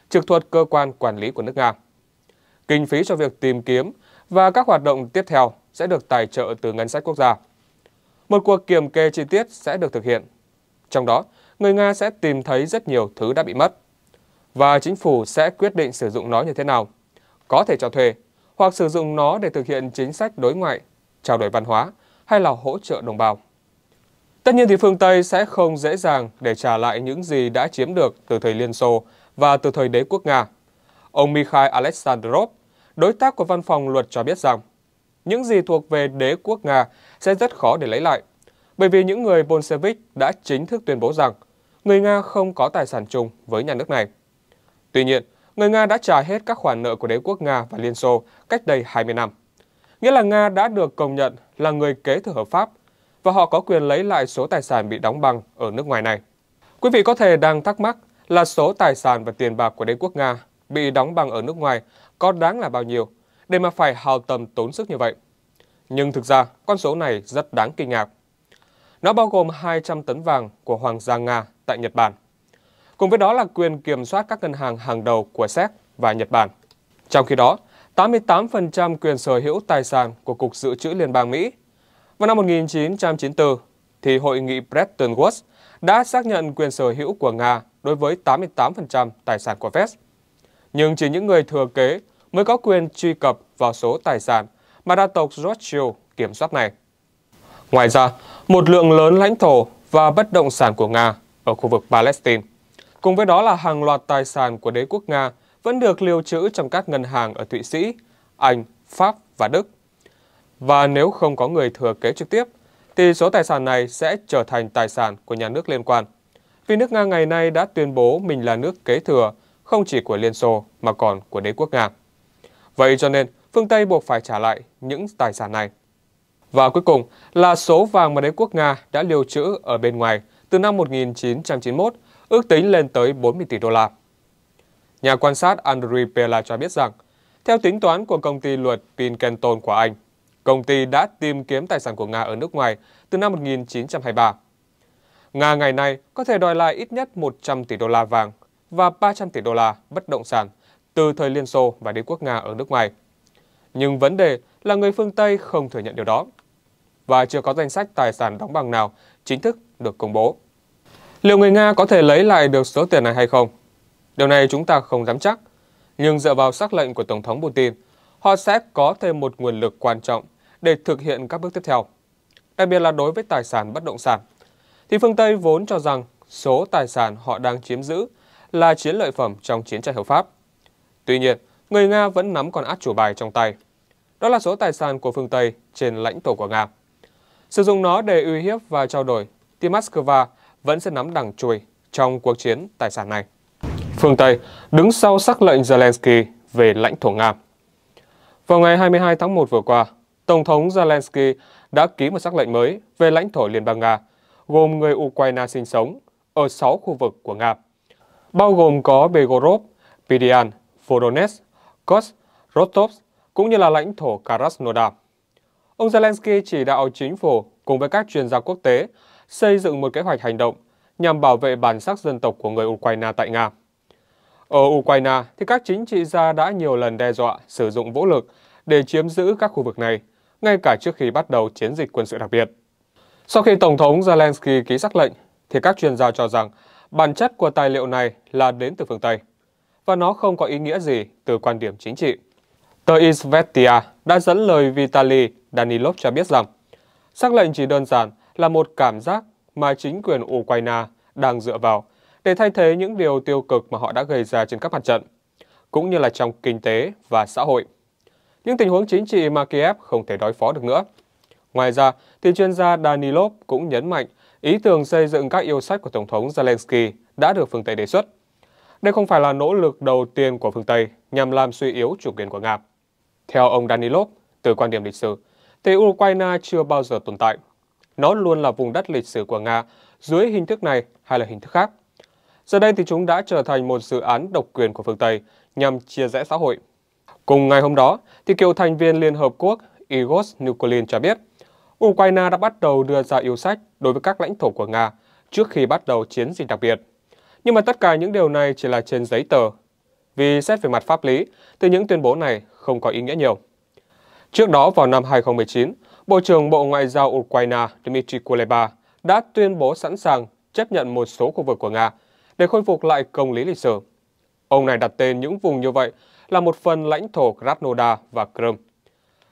trực thuộc cơ quan quản lý của nước Nga. Kinh phí cho việc tìm kiếm và các hoạt động tiếp theo sẽ được tài trợ từ ngân sách quốc gia. Một cuộc kiểm kê chi tiết sẽ được thực hiện. Trong đó, người Nga sẽ tìm thấy rất nhiều thứ đã bị mất. Và chính phủ sẽ quyết định sử dụng nó như thế nào. Có thể cho thuê, hoặc sử dụng nó để thực hiện chính sách đối ngoại, trao đổi văn hóa hay là hỗ trợ đồng bào. Tất nhiên thì phương Tây sẽ không dễ dàng để trả lại những gì đã chiếm được từ thời Liên Xô và từ thời đế quốc Nga. Ông Mikhail Alexandrov, đối tác của văn phòng luật cho biết rằng những gì thuộc về đế quốc Nga sẽ rất khó để lấy lại, bởi vì những người Bolshevik đã chính thức tuyên bố rằng người Nga không có tài sản chung với nhà nước này. Tuy nhiên, người Nga đã trả hết các khoản nợ của đế quốc Nga và Liên Xô cách đây 20 năm. Nghĩa là Nga đã được công nhận là người kế thừa hợp pháp và họ có quyền lấy lại số tài sản bị đóng băng ở nước ngoài này. Quý vị có thể đang thắc mắc là số tài sản và tiền bạc của đế quốc Nga bị đóng băng ở nước ngoài có đáng là bao nhiêu để mà phải hào tầm tốn sức như vậy. Nhưng thực ra, con số này rất đáng kinh ngạc. Nó bao gồm 200 tấn vàng của Hoàng gia Nga tại Nhật Bản. Cùng với đó là quyền kiểm soát các ngân hàng hàng đầu của Séc và Nhật Bản. Trong khi đó, 88% quyền sở hữu tài sản của Cục Dự trữ Liên bang Mỹ vào năm 1994, thì Hội nghị Bretton Woods đã xác nhận quyền sở hữu của Nga đối với 88% tài sản của Fed. Nhưng chỉ những người thừa kế mới có quyền truy cập vào số tài sản mà đa tộc Rothschild kiểm soát này. Ngoài ra, một lượng lớn lãnh thổ và bất động sản của Nga ở khu vực Palestine, cùng với đó là hàng loạt tài sản của đế quốc Nga vẫn được lưu trữ trong các ngân hàng ở Thụy Sĩ, Anh, Pháp và Đức và nếu không có người thừa kế trực tiếp, thì số tài sản này sẽ trở thành tài sản của nhà nước liên quan. Vì nước Nga ngày nay đã tuyên bố mình là nước kế thừa, không chỉ của Liên Xô mà còn của đế quốc Nga. Vậy cho nên, phương Tây buộc phải trả lại những tài sản này. Và cuối cùng là số vàng mà đế quốc Nga đã lưu trữ ở bên ngoài từ năm 1991, ước tính lên tới 40 tỷ đô la. Nhà quan sát Andriy Pela cho biết rằng, theo tính toán của công ty luật Pinkerton của Anh, Công ty đã tìm kiếm tài sản của Nga ở nước ngoài từ năm 1923. Nga ngày nay có thể đòi lại ít nhất 100 tỷ đô la vàng và 300 tỷ đô la bất động sản từ thời Liên Xô và đế quốc Nga ở nước ngoài. Nhưng vấn đề là người phương Tây không thừa nhận điều đó và chưa có danh sách tài sản đóng bằng nào chính thức được công bố. Liệu người Nga có thể lấy lại được số tiền này hay không? Điều này chúng ta không dám chắc, nhưng dựa vào sắc lệnh của Tổng thống Putin – họ sẽ có thêm một nguồn lực quan trọng để thực hiện các bước tiếp theo, đặc biệt là đối với tài sản bất động sản. Thì phương Tây vốn cho rằng số tài sản họ đang chiếm giữ là chiến lợi phẩm trong chiến tranh hợp pháp. Tuy nhiên, người Nga vẫn nắm còn át chủ bài trong tay. Đó là số tài sản của phương Tây trên lãnh thổ của Nga. Sử dụng nó để uy hiếp và trao đổi, thì Moscow vẫn sẽ nắm đằng chui trong cuộc chiến tài sản này. Phương Tây đứng sau sắc lệnh Zelensky về lãnh thổ Nga. Vào ngày 22 tháng 1 vừa qua, Tổng thống Zelensky đã ký một sắc lệnh mới về lãnh thổ Liên bang Nga, gồm người Ukraine sinh sống ở 6 khu vực của Nga, bao gồm có Begorod, Pidian, Voronezh, Kursk, Rostov, cũng như là lãnh thổ Krasnodar. Ông Zelensky chỉ đạo chính phủ cùng với các chuyên gia quốc tế xây dựng một kế hoạch hành động nhằm bảo vệ bản sắc dân tộc của người Ukraine tại Nga. Ở Ukraine thì các chính trị gia đã nhiều lần đe dọa sử dụng vũ lực để chiếm giữ các khu vực này, ngay cả trước khi bắt đầu chiến dịch quân sự đặc biệt. Sau khi Tổng thống Zelensky ký sắc lệnh, thì các chuyên gia cho rằng bản chất của tài liệu này là đến từ phương Tây, và nó không có ý nghĩa gì từ quan điểm chính trị. Tờ Isvetia đã dẫn lời Vitaly Danilov cho biết rằng, sắc lệnh chỉ đơn giản là một cảm giác mà chính quyền Ukraine đang dựa vào để thay thế những điều tiêu cực mà họ đã gây ra trên các mặt trận, cũng như là trong kinh tế và xã hội những tình huống chính trị mà Kiev không thể đối phó được nữa. Ngoài ra, thì chuyên gia Danilov cũng nhấn mạnh ý tưởng xây dựng các yêu sách của Tổng thống Zelensky đã được phương Tây đề xuất. Đây không phải là nỗ lực đầu tiên của phương Tây nhằm làm suy yếu chủ quyền của Nga. Theo ông Danilov, từ quan điểm lịch sử, thì Ukraine chưa bao giờ tồn tại. Nó luôn là vùng đất lịch sử của Nga dưới hình thức này hay là hình thức khác. Giờ đây thì chúng đã trở thành một dự án độc quyền của phương Tây nhằm chia rẽ xã hội Cùng ngày hôm đó, thì cựu thành viên Liên Hợp Quốc Igor Nukolin cho biết, Ukraine đã bắt đầu đưa ra yêu sách đối với các lãnh thổ của Nga trước khi bắt đầu chiến dịch đặc biệt. Nhưng mà tất cả những điều này chỉ là trên giấy tờ, vì xét về mặt pháp lý từ những tuyên bố này không có ý nghĩa nhiều. Trước đó vào năm 2019, Bộ trưởng Bộ Ngoại giao Ukraine Dmitry Kuleba đã tuyên bố sẵn sàng chấp nhận một số khu vực của Nga để khôi phục lại công lý lịch sử. Ông này đặt tên những vùng như vậy là một phần lãnh thổ Krasnodar và Crimea.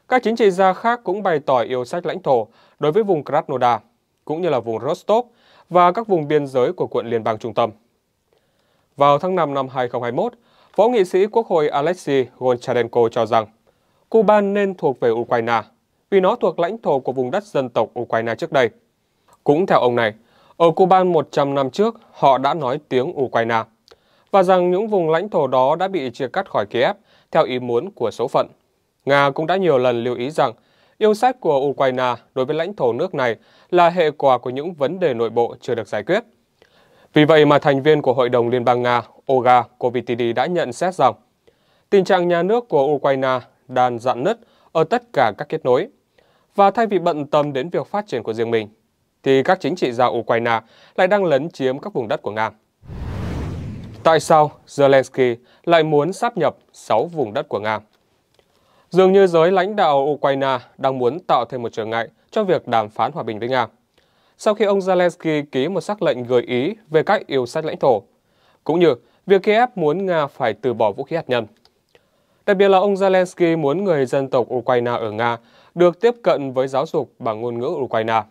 Các chính trị gia khác cũng bày tỏ yêu sách lãnh thổ đối với vùng Krasnodar, cũng như là vùng Rostov và các vùng biên giới của quận liên bang trung tâm. Vào tháng 5 năm 2021, Phó nghị sĩ Quốc hội Alexei Goncharenko cho rằng Cuba nên thuộc về Ukraine vì nó thuộc lãnh thổ của vùng đất dân tộc Ukraine trước đây. Cũng theo ông này, ở Cuba 100 năm trước, họ đã nói tiếng Ukraine và rằng những vùng lãnh thổ đó đã bị chia cắt khỏi Kiev theo ý muốn của số phận. Nga cũng đã nhiều lần lưu ý rằng yêu sách của Ukraine đối với lãnh thổ nước này là hệ quả của những vấn đề nội bộ chưa được giải quyết. Vì vậy mà thành viên của Hội đồng Liên bang Nga Oga Kovitidi đã nhận xét rằng tình trạng nhà nước của Ukraine đang dạn nứt ở tất cả các kết nối. Và thay vì bận tâm đến việc phát triển của riêng mình, thì các chính trị gia Ukraine lại đang lấn chiếm các vùng đất của Nga. Tại sao Zelensky lại muốn sáp nhập 6 vùng đất của Nga? Dường như giới lãnh đạo Ukraine đang muốn tạo thêm một trở ngại cho việc đàm phán hòa bình với Nga. Sau khi ông Zelensky ký một sắc lệnh gợi ý về các yêu sách lãnh thổ, cũng như việc Kiev muốn Nga phải từ bỏ vũ khí hạt nhân. Đặc biệt là ông Zelensky muốn người dân tộc Ukraine ở Nga được tiếp cận với giáo dục bằng ngôn ngữ Ukraine.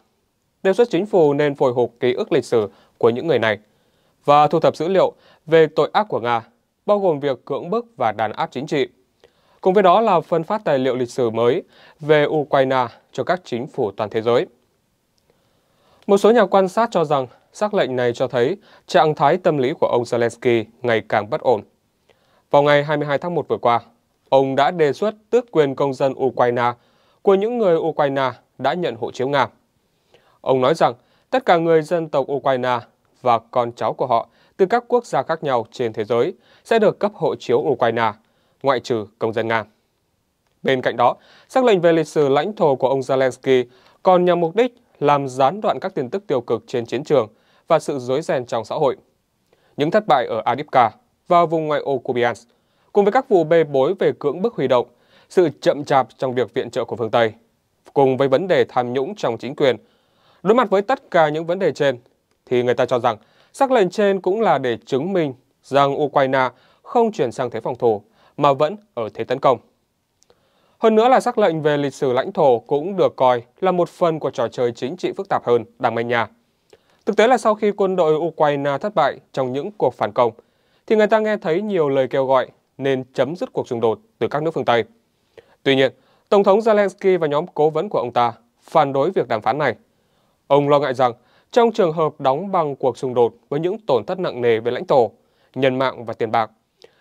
Đề xuất chính phủ nên hồi hộp ký ức lịch sử của những người này – và thu thập dữ liệu về tội ác của Nga, bao gồm việc cưỡng bức và đàn áp chính trị. Cùng với đó là phân phát tài liệu lịch sử mới về Ukraine cho các chính phủ toàn thế giới. Một số nhà quan sát cho rằng xác lệnh này cho thấy trạng thái tâm lý của ông Zelensky ngày càng bất ổn. Vào ngày 22 tháng 1 vừa qua, ông đã đề xuất tước quyền công dân Ukraine của những người Ukraine đã nhận hộ chiếu Nga. Ông nói rằng tất cả người dân tộc Ukraine và con cháu của họ từ các quốc gia khác nhau trên thế giới sẽ được cấp hộ chiếu Ukraine, ngoại trừ công dân Nga. Bên cạnh đó, xác lệnh về lịch sử lãnh thổ của ông Zelensky còn nhằm mục đích làm gián đoạn các tin tức tiêu cực trên chiến trường và sự rối ren trong xã hội. Những thất bại ở Adipka và vùng ngoại ô Kubiansk, cùng với các vụ bê bối về cưỡng bức huy động, sự chậm chạp trong việc viện trợ của phương Tây, cùng với vấn đề tham nhũng trong chính quyền. Đối mặt với tất cả những vấn đề trên, thì người ta cho rằng sắc lệnh trên cũng là để chứng minh rằng Ukraine không chuyển sang thế phòng thủ mà vẫn ở thế tấn công. Hơn nữa là sắc lệnh về lịch sử lãnh thổ cũng được coi là một phần của trò chơi chính trị phức tạp hơn Đảng Manh nhà. Thực tế là sau khi quân đội Ukraine thất bại trong những cuộc phản công, thì người ta nghe thấy nhiều lời kêu gọi nên chấm dứt cuộc xung đột từ các nước phương Tây. Tuy nhiên, Tổng thống Zelensky và nhóm cố vấn của ông ta phản đối việc đàm phán này. Ông lo ngại rằng trong trường hợp đóng băng cuộc xung đột với những tổn thất nặng nề về lãnh thổ, nhân mạng và tiền bạc,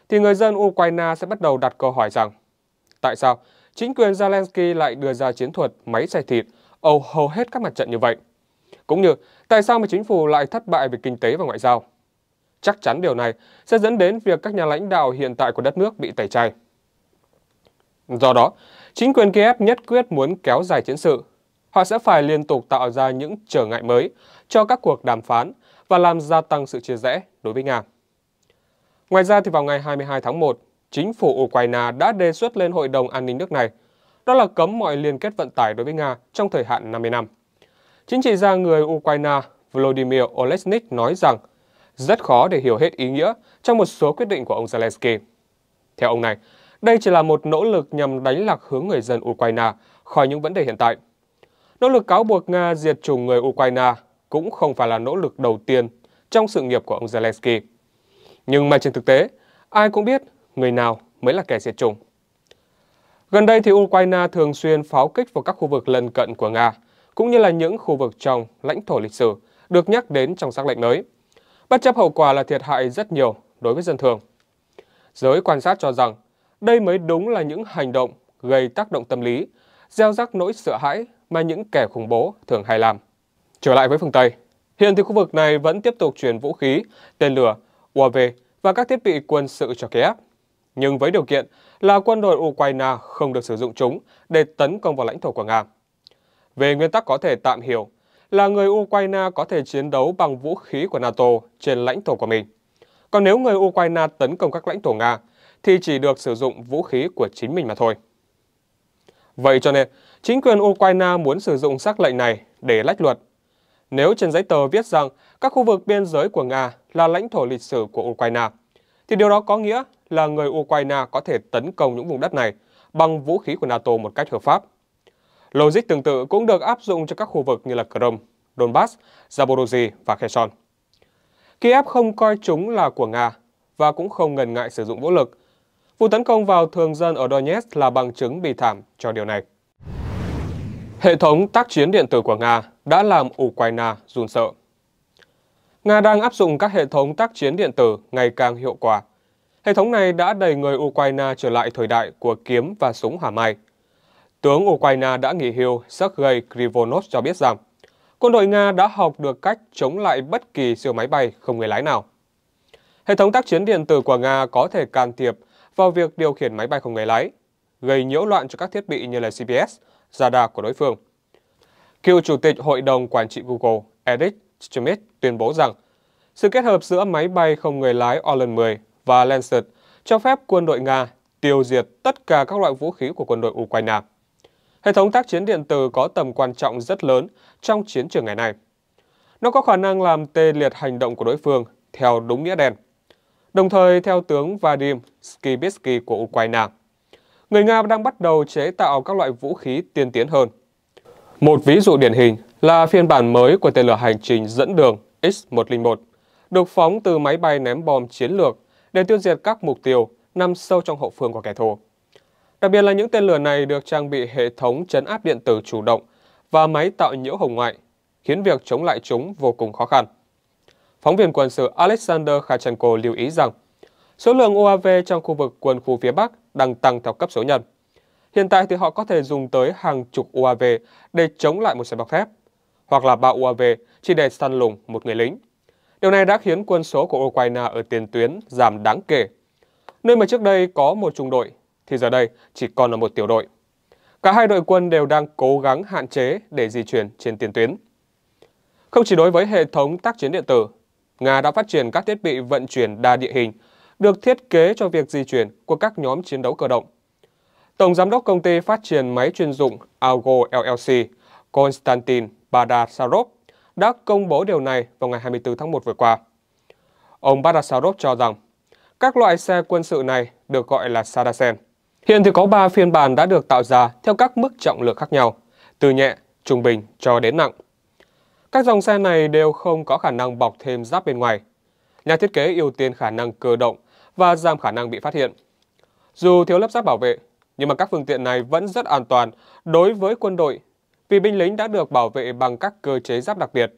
thì người dân Ukraine sẽ bắt đầu đặt câu hỏi rằng tại sao chính quyền Zelensky lại đưa ra chiến thuật máy xay thịt ở hầu hết các mặt trận như vậy? Cũng như tại sao mà chính phủ lại thất bại về kinh tế và ngoại giao? Chắc chắn điều này sẽ dẫn đến việc các nhà lãnh đạo hiện tại của đất nước bị tẩy chay. Do đó, chính quyền Kiev nhất quyết muốn kéo dài chiến sự Họ sẽ phải liên tục tạo ra những trở ngại mới cho các cuộc đàm phán và làm gia tăng sự chia rẽ đối với Nga. Ngoài ra thì vào ngày 22 tháng 1, chính phủ Ukraine đã đề xuất lên Hội đồng An ninh nước này, đó là cấm mọi liên kết vận tải đối với Nga trong thời hạn 50 năm. Chính trị gia người Ukraine Volodymyr Olesnik nói rằng rất khó để hiểu hết ý nghĩa trong một số quyết định của ông Zelensky. Theo ông này, đây chỉ là một nỗ lực nhằm đánh lạc hướng người dân Ukraine khỏi những vấn đề hiện tại – Nỗ lực cáo buộc Nga diệt chủng người Ukraine cũng không phải là nỗ lực đầu tiên trong sự nghiệp của ông Zelensky. Nhưng mà trên thực tế, ai cũng biết người nào mới là kẻ diệt chủng. Gần đây thì Ukraine thường xuyên pháo kích vào các khu vực lân cận của Nga, cũng như là những khu vực trong lãnh thổ lịch sử được nhắc đến trong xác lệnh mới. Bất chấp hậu quả là thiệt hại rất nhiều đối với dân thường. Giới quan sát cho rằng đây mới đúng là những hành động gây tác động tâm lý, gieo rắc nỗi sợ hãi mà những kẻ khủng bố thường hay làm. Trở lại với phương Tây, hiện thì khu vực này vẫn tiếp tục chuyển vũ khí, tên lửa, UAV và các thiết bị quân sự cho Kiev, nhưng với điều kiện là quân đội Ukraine không được sử dụng chúng để tấn công vào lãnh thổ của Nga. Về nguyên tắc có thể tạm hiểu là người Ukraine có thể chiến đấu bằng vũ khí của NATO trên lãnh thổ của mình. Còn nếu người Ukraine tấn công các lãnh thổ Nga, thì chỉ được sử dụng vũ khí của chính mình mà thôi. Vậy cho nên, Chính quyền Ukraine muốn sử dụng sắc lệnh này để lách luật. Nếu trên giấy tờ viết rằng các khu vực biên giới của Nga là lãnh thổ lịch sử của Ukraine, thì điều đó có nghĩa là người Ukraine có thể tấn công những vùng đất này bằng vũ khí của NATO một cách hợp pháp. Logic tương tự cũng được áp dụng cho các khu vực như là Crimea, Donbass, Zaporozhye và Kherson. Kiev không coi chúng là của Nga và cũng không ngần ngại sử dụng vũ lực. Vụ tấn công vào thường dân ở Donetsk là bằng chứng bị thảm cho điều này. Hệ thống tác chiến điện tử của Nga đã làm Ukraine run sợ. Nga đang áp dụng các hệ thống tác chiến điện tử ngày càng hiệu quả. Hệ thống này đã đẩy người Ukraine trở lại thời đại của kiếm và súng hỏa mai. Tướng Ukraine đã nghỉ hưu Sergei Krivonov cho biết rằng quân đội Nga đã học được cách chống lại bất kỳ siêu máy bay không người lái nào. Hệ thống tác chiến điện tử của Nga có thể can thiệp vào việc điều khiển máy bay không người lái, gây nhiễu loạn cho các thiết bị như là GPS, radar của đối phương. Cựu Chủ tịch Hội đồng Quản trị Google Eric Schmidt tuyên bố rằng sự kết hợp giữa máy bay không người lái Orlan 10 và Lancet cho phép quân đội Nga tiêu diệt tất cả các loại vũ khí của quân đội Ukraine. Hệ thống tác chiến điện tử có tầm quan trọng rất lớn trong chiến trường ngày nay. Nó có khả năng làm tê liệt hành động của đối phương theo đúng nghĩa đen. Đồng thời, theo tướng Vadim Skibitsky của Ukraine, người Nga đang bắt đầu chế tạo các loại vũ khí tiên tiến hơn. Một ví dụ điển hình là phiên bản mới của tên lửa hành trình dẫn đường X-101, được phóng từ máy bay ném bom chiến lược để tiêu diệt các mục tiêu nằm sâu trong hậu phương của kẻ thù. Đặc biệt là những tên lửa này được trang bị hệ thống chấn áp điện tử chủ động và máy tạo nhiễu hồng ngoại, khiến việc chống lại chúng vô cùng khó khăn. Phóng viên quân sự Alexander Khachenko lưu ý rằng số lượng UAV trong khu vực quân khu phía Bắc đang tăng theo cấp số nhân. Hiện tại thì họ có thể dùng tới hàng chục UAV để chống lại một xe bọc thép, hoặc là ba UAV chỉ để săn lùng một người lính. Điều này đã khiến quân số của Ukraine ở tiền tuyến giảm đáng kể. Nơi mà trước đây có một trung đội, thì giờ đây chỉ còn là một tiểu đội. Cả hai đội quân đều đang cố gắng hạn chế để di chuyển trên tiền tuyến. Không chỉ đối với hệ thống tác chiến điện tử, Nga đã phát triển các thiết bị vận chuyển đa địa hình được thiết kế cho việc di chuyển của các nhóm chiến đấu cơ động. Tổng giám đốc công ty phát triển máy chuyên dụng Algo LLC, Konstantin Badasarov, đã công bố điều này vào ngày 24 tháng 1 vừa qua. Ông Badasarov cho rằng, các loại xe quân sự này được gọi là Sadasen. Hiện thì có 3 phiên bản đã được tạo ra theo các mức trọng lượng khác nhau, từ nhẹ, trung bình cho đến nặng. Các dòng xe này đều không có khả năng bọc thêm giáp bên ngoài. Nhà thiết kế ưu tiên khả năng cơ động và giảm khả năng bị phát hiện. Dù thiếu lớp giáp bảo vệ, nhưng mà các phương tiện này vẫn rất an toàn đối với quân đội vì binh lính đã được bảo vệ bằng các cơ chế giáp đặc biệt.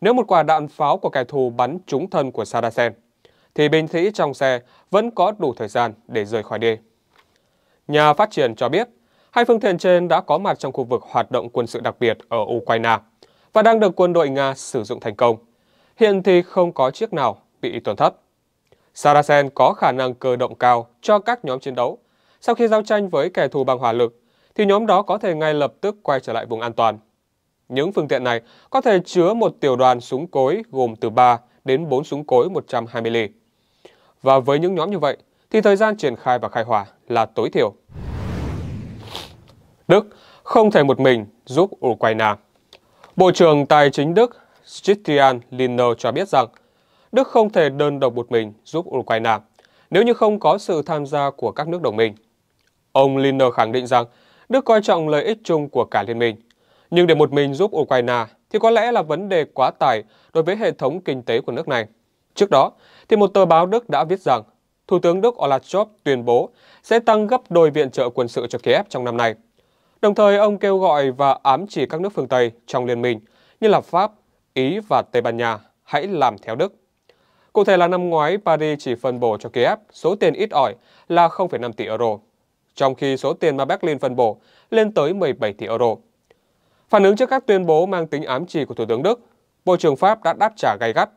Nếu một quả đạn pháo của kẻ thù bắn trúng thân của Sadasen, thì binh sĩ trong xe vẫn có đủ thời gian để rời khỏi đê. Nhà phát triển cho biết, hai phương tiện trên đã có mặt trong khu vực hoạt động quân sự đặc biệt ở Ukraine và đang được quân đội Nga sử dụng thành công. Hiện thì không có chiếc nào bị tổn thất. Saracen có khả năng cơ động cao cho các nhóm chiến đấu. Sau khi giao tranh với kẻ thù bằng hỏa lực, thì nhóm đó có thể ngay lập tức quay trở lại vùng an toàn. Những phương tiện này có thể chứa một tiểu đoàn súng cối gồm từ 3 đến 4 súng cối 120 mm Và với những nhóm như vậy, thì thời gian triển khai và khai hỏa là tối thiểu. Đức không thể một mình giúp Ukraine. Bộ trưởng Tài chính Đức Christian Lindner cho biết rằng Đức không thể đơn độc một mình giúp Ukraine nếu như không có sự tham gia của các nước đồng minh. Ông Lindner khẳng định rằng Đức coi trọng lợi ích chung của cả liên minh. Nhưng để một mình giúp Ukraine thì có lẽ là vấn đề quá tải đối với hệ thống kinh tế của nước này. Trước đó, thì một tờ báo Đức đã viết rằng Thủ tướng Đức Olaf Scholz tuyên bố sẽ tăng gấp đôi viện trợ quân sự cho Kiev trong năm nay. Đồng thời, ông kêu gọi và ám chỉ các nước phương Tây trong liên minh như là Pháp, Ý và Tây Ban Nha hãy làm theo Đức. Cụ thể là năm ngoái, Paris chỉ phân bổ cho Kiev số tiền ít ỏi là 0,5 tỷ euro, trong khi số tiền mà Berlin phân bổ lên tới 17 tỷ euro. Phản ứng trước các tuyên bố mang tính ám chỉ của Thủ tướng Đức, Bộ trưởng Pháp đã đáp trả gay gắt.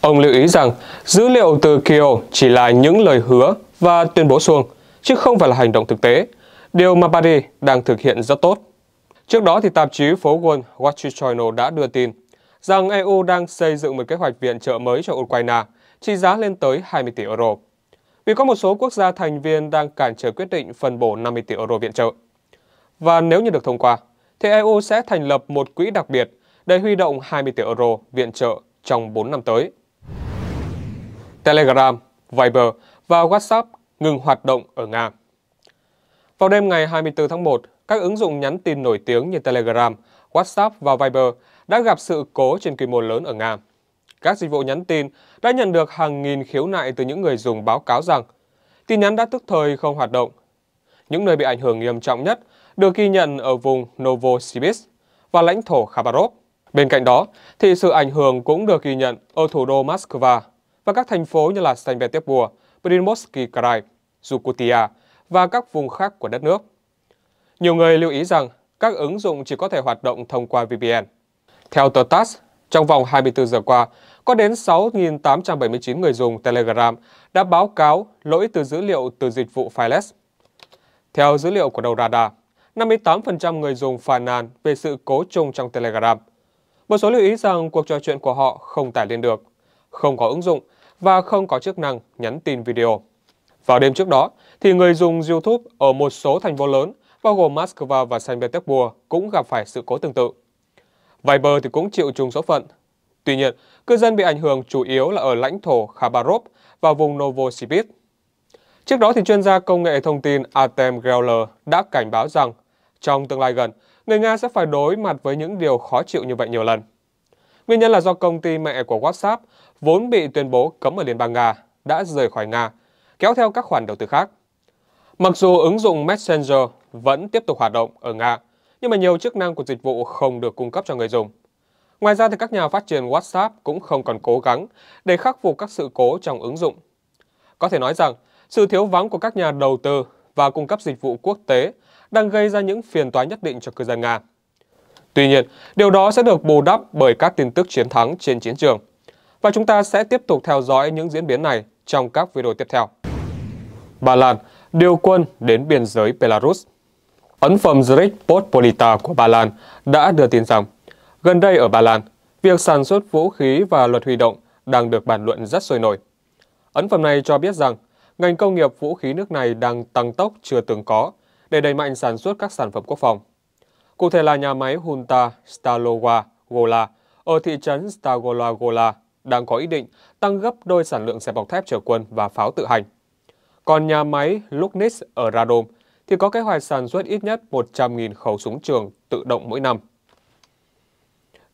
Ông lưu ý rằng dữ liệu từ Kiev chỉ là những lời hứa và tuyên bố suông, chứ không phải là hành động thực tế, điều mà Paris đang thực hiện rất tốt. Trước đó, thì tạp chí phố Wall Street Journal đã đưa tin rằng EU đang xây dựng một kế hoạch viện trợ mới cho Ukraine, trị giá lên tới 20 tỷ euro. Vì có một số quốc gia thành viên đang cản trở quyết định phân bổ 50 tỷ euro viện trợ. Và nếu như được thông qua, thì EU sẽ thành lập một quỹ đặc biệt để huy động 20 tỷ euro viện trợ trong 4 năm tới. Telegram, Viber và WhatsApp ngừng hoạt động ở Nga. Vào đêm ngày 24 tháng 1, các ứng dụng nhắn tin nổi tiếng như Telegram, WhatsApp và Viber đã gặp sự cố trên quy mô lớn ở Nga. Các dịch vụ nhắn tin đã nhận được hàng nghìn khiếu nại từ những người dùng báo cáo rằng tin nhắn đã tức thời không hoạt động. Những nơi bị ảnh hưởng nghiêm trọng nhất được ghi nhận ở vùng Novosibirsk và lãnh thổ Khabarov. Bên cạnh đó, thì sự ảnh hưởng cũng được ghi nhận ở thủ đô Moscow và các thành phố như là Saint Petersburg, Primorsky Krai, Yakutia và các vùng khác của đất nước. Nhiều người lưu ý rằng các ứng dụng chỉ có thể hoạt động thông qua VPN. Theo tờ TASS, trong vòng 24 giờ qua, có đến 6.879 người dùng Telegram đã báo cáo lỗi từ dữ liệu từ dịch vụ Files. Theo dữ liệu của đầu radar, 58% người dùng phàn nàn về sự cố chung trong Telegram. Một số lưu ý rằng cuộc trò chuyện của họ không tải lên được, không có ứng dụng và không có chức năng nhắn tin video. Vào đêm trước đó, thì người dùng YouTube ở một số thành phố lớn, bao gồm Moscow và Saint Petersburg cũng gặp phải sự cố tương tự vài bờ thì cũng chịu chung số phận. Tuy nhiên, cư dân bị ảnh hưởng chủ yếu là ở lãnh thổ Khabarov và vùng Novosibirsk. Trước đó, thì chuyên gia công nghệ thông tin Artem Greuler đã cảnh báo rằng trong tương lai gần, người Nga sẽ phải đối mặt với những điều khó chịu như vậy nhiều lần. Nguyên nhân là do công ty mẹ của WhatsApp vốn bị tuyên bố cấm ở Liên bang Nga đã rời khỏi Nga, kéo theo các khoản đầu tư khác. Mặc dù ứng dụng Messenger vẫn tiếp tục hoạt động ở Nga, nhưng mà nhiều chức năng của dịch vụ không được cung cấp cho người dùng. Ngoài ra thì các nhà phát triển WhatsApp cũng không còn cố gắng để khắc phục các sự cố trong ứng dụng. Có thể nói rằng, sự thiếu vắng của các nhà đầu tư và cung cấp dịch vụ quốc tế đang gây ra những phiền toái nhất định cho cư dân Nga. Tuy nhiên, điều đó sẽ được bù đắp bởi các tin tức chiến thắng trên chiến trường. Và chúng ta sẽ tiếp tục theo dõi những diễn biến này trong các video tiếp theo. Ba Lan điều quân đến biên giới Belarus Ấn phẩm Zurich Podpolita của Ba Lan đã đưa tin rằng, gần đây ở Ba Lan, việc sản xuất vũ khí và luật huy động đang được bàn luận rất sôi nổi. Ấn phẩm này cho biết rằng, ngành công nghiệp vũ khí nước này đang tăng tốc chưa từng có để đẩy mạnh sản xuất các sản phẩm quốc phòng. Cụ thể là nhà máy Hunta Stalowa Gola ở thị trấn Stagola Gola đang có ý định tăng gấp đôi sản lượng xe bọc thép chở quân và pháo tự hành. Còn nhà máy Luknis ở Radom thì có kế hoạch sản xuất ít nhất 100.000 khẩu súng trường tự động mỗi năm.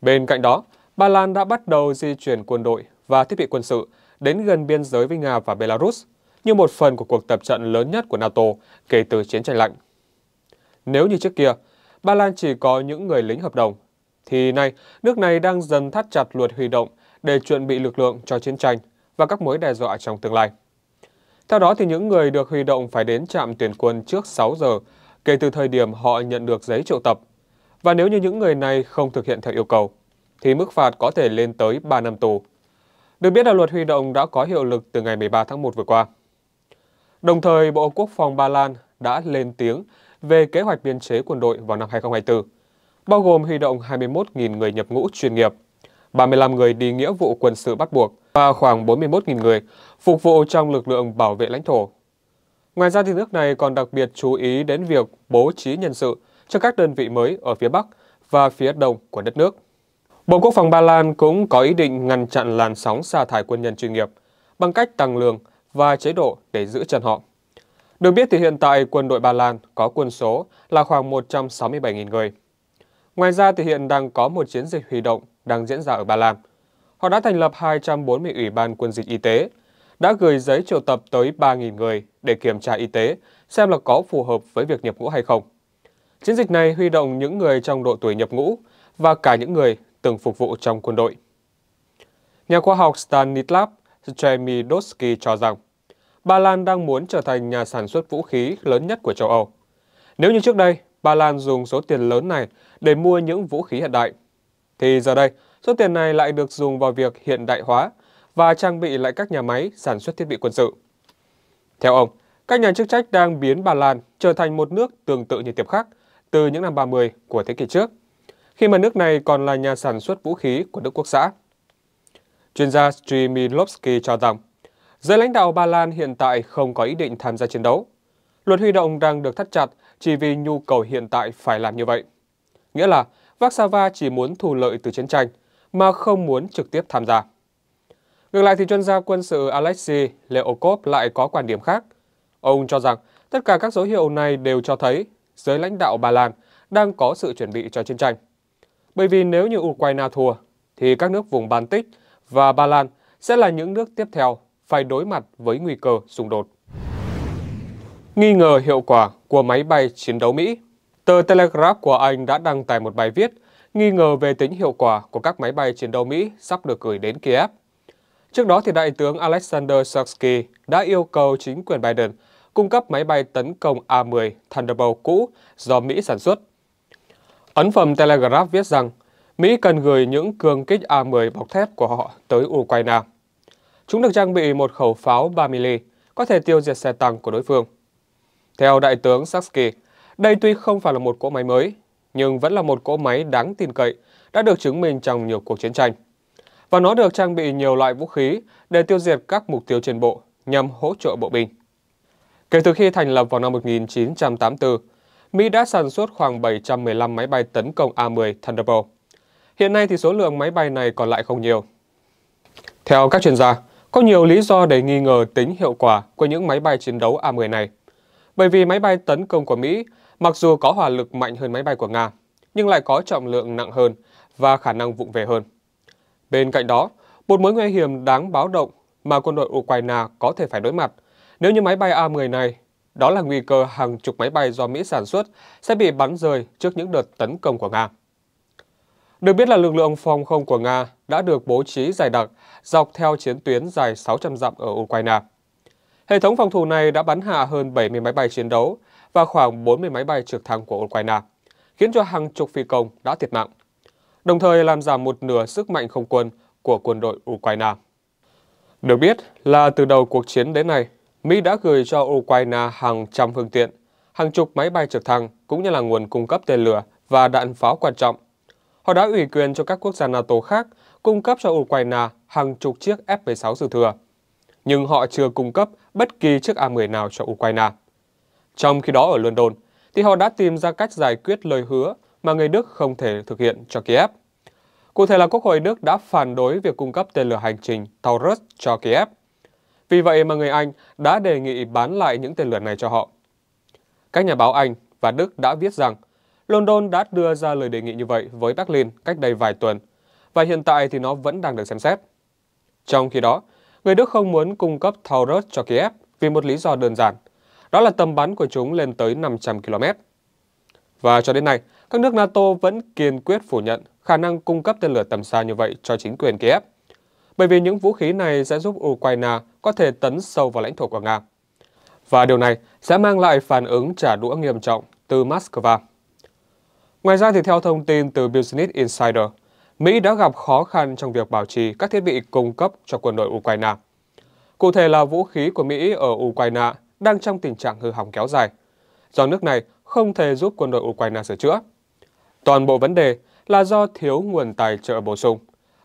Bên cạnh đó, Ba Lan đã bắt đầu di chuyển quân đội và thiết bị quân sự đến gần biên giới với Nga và Belarus như một phần của cuộc tập trận lớn nhất của NATO kể từ chiến tranh lạnh. Nếu như trước kia, Ba Lan chỉ có những người lính hợp đồng, thì nay nước này đang dần thắt chặt luật huy động để chuẩn bị lực lượng cho chiến tranh và các mối đe dọa trong tương lai. Theo đó, thì những người được huy động phải đến trạm tuyển quân trước 6 giờ kể từ thời điểm họ nhận được giấy triệu tập. Và nếu như những người này không thực hiện theo yêu cầu, thì mức phạt có thể lên tới 3 năm tù. Được biết là luật huy động đã có hiệu lực từ ngày 13 tháng 1 vừa qua. Đồng thời, Bộ Quốc phòng Ba Lan đã lên tiếng về kế hoạch biên chế quân đội vào năm 2024, bao gồm huy động 21.000 người nhập ngũ chuyên nghiệp, 35 người đi nghĩa vụ quân sự bắt buộc và khoảng 41.000 người phục vụ trong lực lượng bảo vệ lãnh thổ. Ngoài ra thì nước này còn đặc biệt chú ý đến việc bố trí nhân sự cho các đơn vị mới ở phía Bắc và phía Đông của đất nước. Bộ Quốc phòng Ba Lan cũng có ý định ngăn chặn làn sóng sa thải quân nhân chuyên nghiệp bằng cách tăng lương và chế độ để giữ chân họ. Được biết thì hiện tại quân đội Ba Lan có quân số là khoảng 167.000 người. Ngoài ra thì hiện đang có một chiến dịch huy động đang diễn ra ở Ba Lan. Họ đã thành lập 240 ủy ban quân dịch y tế đã gửi giấy triệu tập tới 3.000 người để kiểm tra y tế, xem là có phù hợp với việc nhập ngũ hay không. Chiến dịch này huy động những người trong độ tuổi nhập ngũ và cả những người từng phục vụ trong quân đội. Nhà khoa học Stanislav Chemidowski cho rằng, Ba Lan đang muốn trở thành nhà sản xuất vũ khí lớn nhất của châu Âu. Nếu như trước đây, Ba Lan dùng số tiền lớn này để mua những vũ khí hiện đại, thì giờ đây, số tiền này lại được dùng vào việc hiện đại hóa và trang bị lại các nhà máy sản xuất thiết bị quân sự. Theo ông, các nhà chức trách đang biến Ba Lan trở thành một nước tương tự như Tiệp Khắc từ những năm 30 của thế kỷ trước, khi mà nước này còn là nhà sản xuất vũ khí của Đức Quốc xã. Chuyên gia Strimilovsky cho rằng, giới lãnh đạo Ba Lan hiện tại không có ý định tham gia chiến đấu. Luật huy động đang được thắt chặt chỉ vì nhu cầu hiện tại phải làm như vậy. Nghĩa là, Warsaw chỉ muốn thu lợi từ chiến tranh, mà không muốn trực tiếp tham gia. Ngược lại thì chuyên gia quân sự Alexei Leokov lại có quan điểm khác. Ông cho rằng tất cả các dấu hiệu này đều cho thấy giới lãnh đạo Ba Lan đang có sự chuẩn bị cho chiến tranh. Bởi vì nếu như Ukraine thua, thì các nước vùng Baltic và Ba Lan sẽ là những nước tiếp theo phải đối mặt với nguy cơ xung đột. Nghi ngờ hiệu quả của máy bay chiến đấu Mỹ Tờ Telegraph của Anh đã đăng tải một bài viết nghi ngờ về tính hiệu quả của các máy bay chiến đấu Mỹ sắp được gửi đến Kiev. Trước đó, thì Đại tướng Alexander Sasky đã yêu cầu chính quyền Biden cung cấp máy bay tấn công A-10 Thunderbolt cũ do Mỹ sản xuất. Ấn phẩm Telegraph viết rằng Mỹ cần gửi những cường kích A-10 bọc thép của họ tới Ukraine. Chúng được trang bị một khẩu pháo 3mm, có thể tiêu diệt xe tăng của đối phương. Theo Đại tướng Sasky, đây tuy không phải là một cỗ máy mới, nhưng vẫn là một cỗ máy đáng tin cậy đã được chứng minh trong nhiều cuộc chiến tranh và nó được trang bị nhiều loại vũ khí để tiêu diệt các mục tiêu trên bộ nhằm hỗ trợ bộ binh. Kể từ khi thành lập vào năm 1984, Mỹ đã sản xuất khoảng 715 máy bay tấn công A-10 Thunderbolt. Hiện nay thì số lượng máy bay này còn lại không nhiều. Theo các chuyên gia, có nhiều lý do để nghi ngờ tính hiệu quả của những máy bay chiến đấu A-10 này. Bởi vì máy bay tấn công của Mỹ mặc dù có hỏa lực mạnh hơn máy bay của Nga, nhưng lại có trọng lượng nặng hơn và khả năng vụng về hơn. Bên cạnh đó, một mối nguy hiểm đáng báo động mà quân đội Ukraine có thể phải đối mặt nếu như máy bay A-10 này, đó là nguy cơ hàng chục máy bay do Mỹ sản xuất sẽ bị bắn rơi trước những đợt tấn công của Nga. Được biết là lực lượng phòng không của Nga đã được bố trí dày đặc dọc theo chiến tuyến dài 600 dặm ở Ukraine. Hệ thống phòng thủ này đã bắn hạ hơn 70 máy bay chiến đấu và khoảng 40 máy bay trực thăng của Ukraine, khiến cho hàng chục phi công đã thiệt mạng đồng thời làm giảm một nửa sức mạnh không quân của quân đội Ukraine. Được biết là từ đầu cuộc chiến đến nay, Mỹ đã gửi cho Ukraine hàng trăm phương tiện, hàng chục máy bay trực thăng cũng như là nguồn cung cấp tên lửa và đạn pháo quan trọng. Họ đã ủy quyền cho các quốc gia NATO khác cung cấp cho Ukraine hàng chục chiếc F-16 dư thừa, nhưng họ chưa cung cấp bất kỳ chiếc A-10 nào cho Ukraine. Trong khi đó ở London, thì họ đã tìm ra cách giải quyết lời hứa mà người Đức không thể thực hiện cho Kiev. Cụ thể là Quốc hội Đức đã phản đối việc cung cấp tên lửa hành trình Taurus cho Kiev. Vì vậy mà người Anh đã đề nghị bán lại những tên lửa này cho họ. Các nhà báo Anh và Đức đã viết rằng London đã đưa ra lời đề nghị như vậy với Berlin cách đây vài tuần, và hiện tại thì nó vẫn đang được xem xét. Trong khi đó, người Đức không muốn cung cấp Taurus cho Kiev vì một lý do đơn giản, đó là tầm bắn của chúng lên tới 500 km. Và cho đến nay, các nước NATO vẫn kiên quyết phủ nhận khả năng cung cấp tên lửa tầm xa như vậy cho chính quyền Kiev, bởi vì những vũ khí này sẽ giúp Ukraine có thể tấn sâu vào lãnh thổ của Nga. Và điều này sẽ mang lại phản ứng trả đũa nghiêm trọng từ Moscow. Ngoài ra, thì theo thông tin từ Business Insider, Mỹ đã gặp khó khăn trong việc bảo trì các thiết bị cung cấp cho quân đội Ukraine. Cụ thể là vũ khí của Mỹ ở Ukraine đang trong tình trạng hư hỏng kéo dài, do nước này không thể giúp quân đội Ukraine sửa chữa. Toàn bộ vấn đề là do thiếu nguồn tài trợ bổ sung,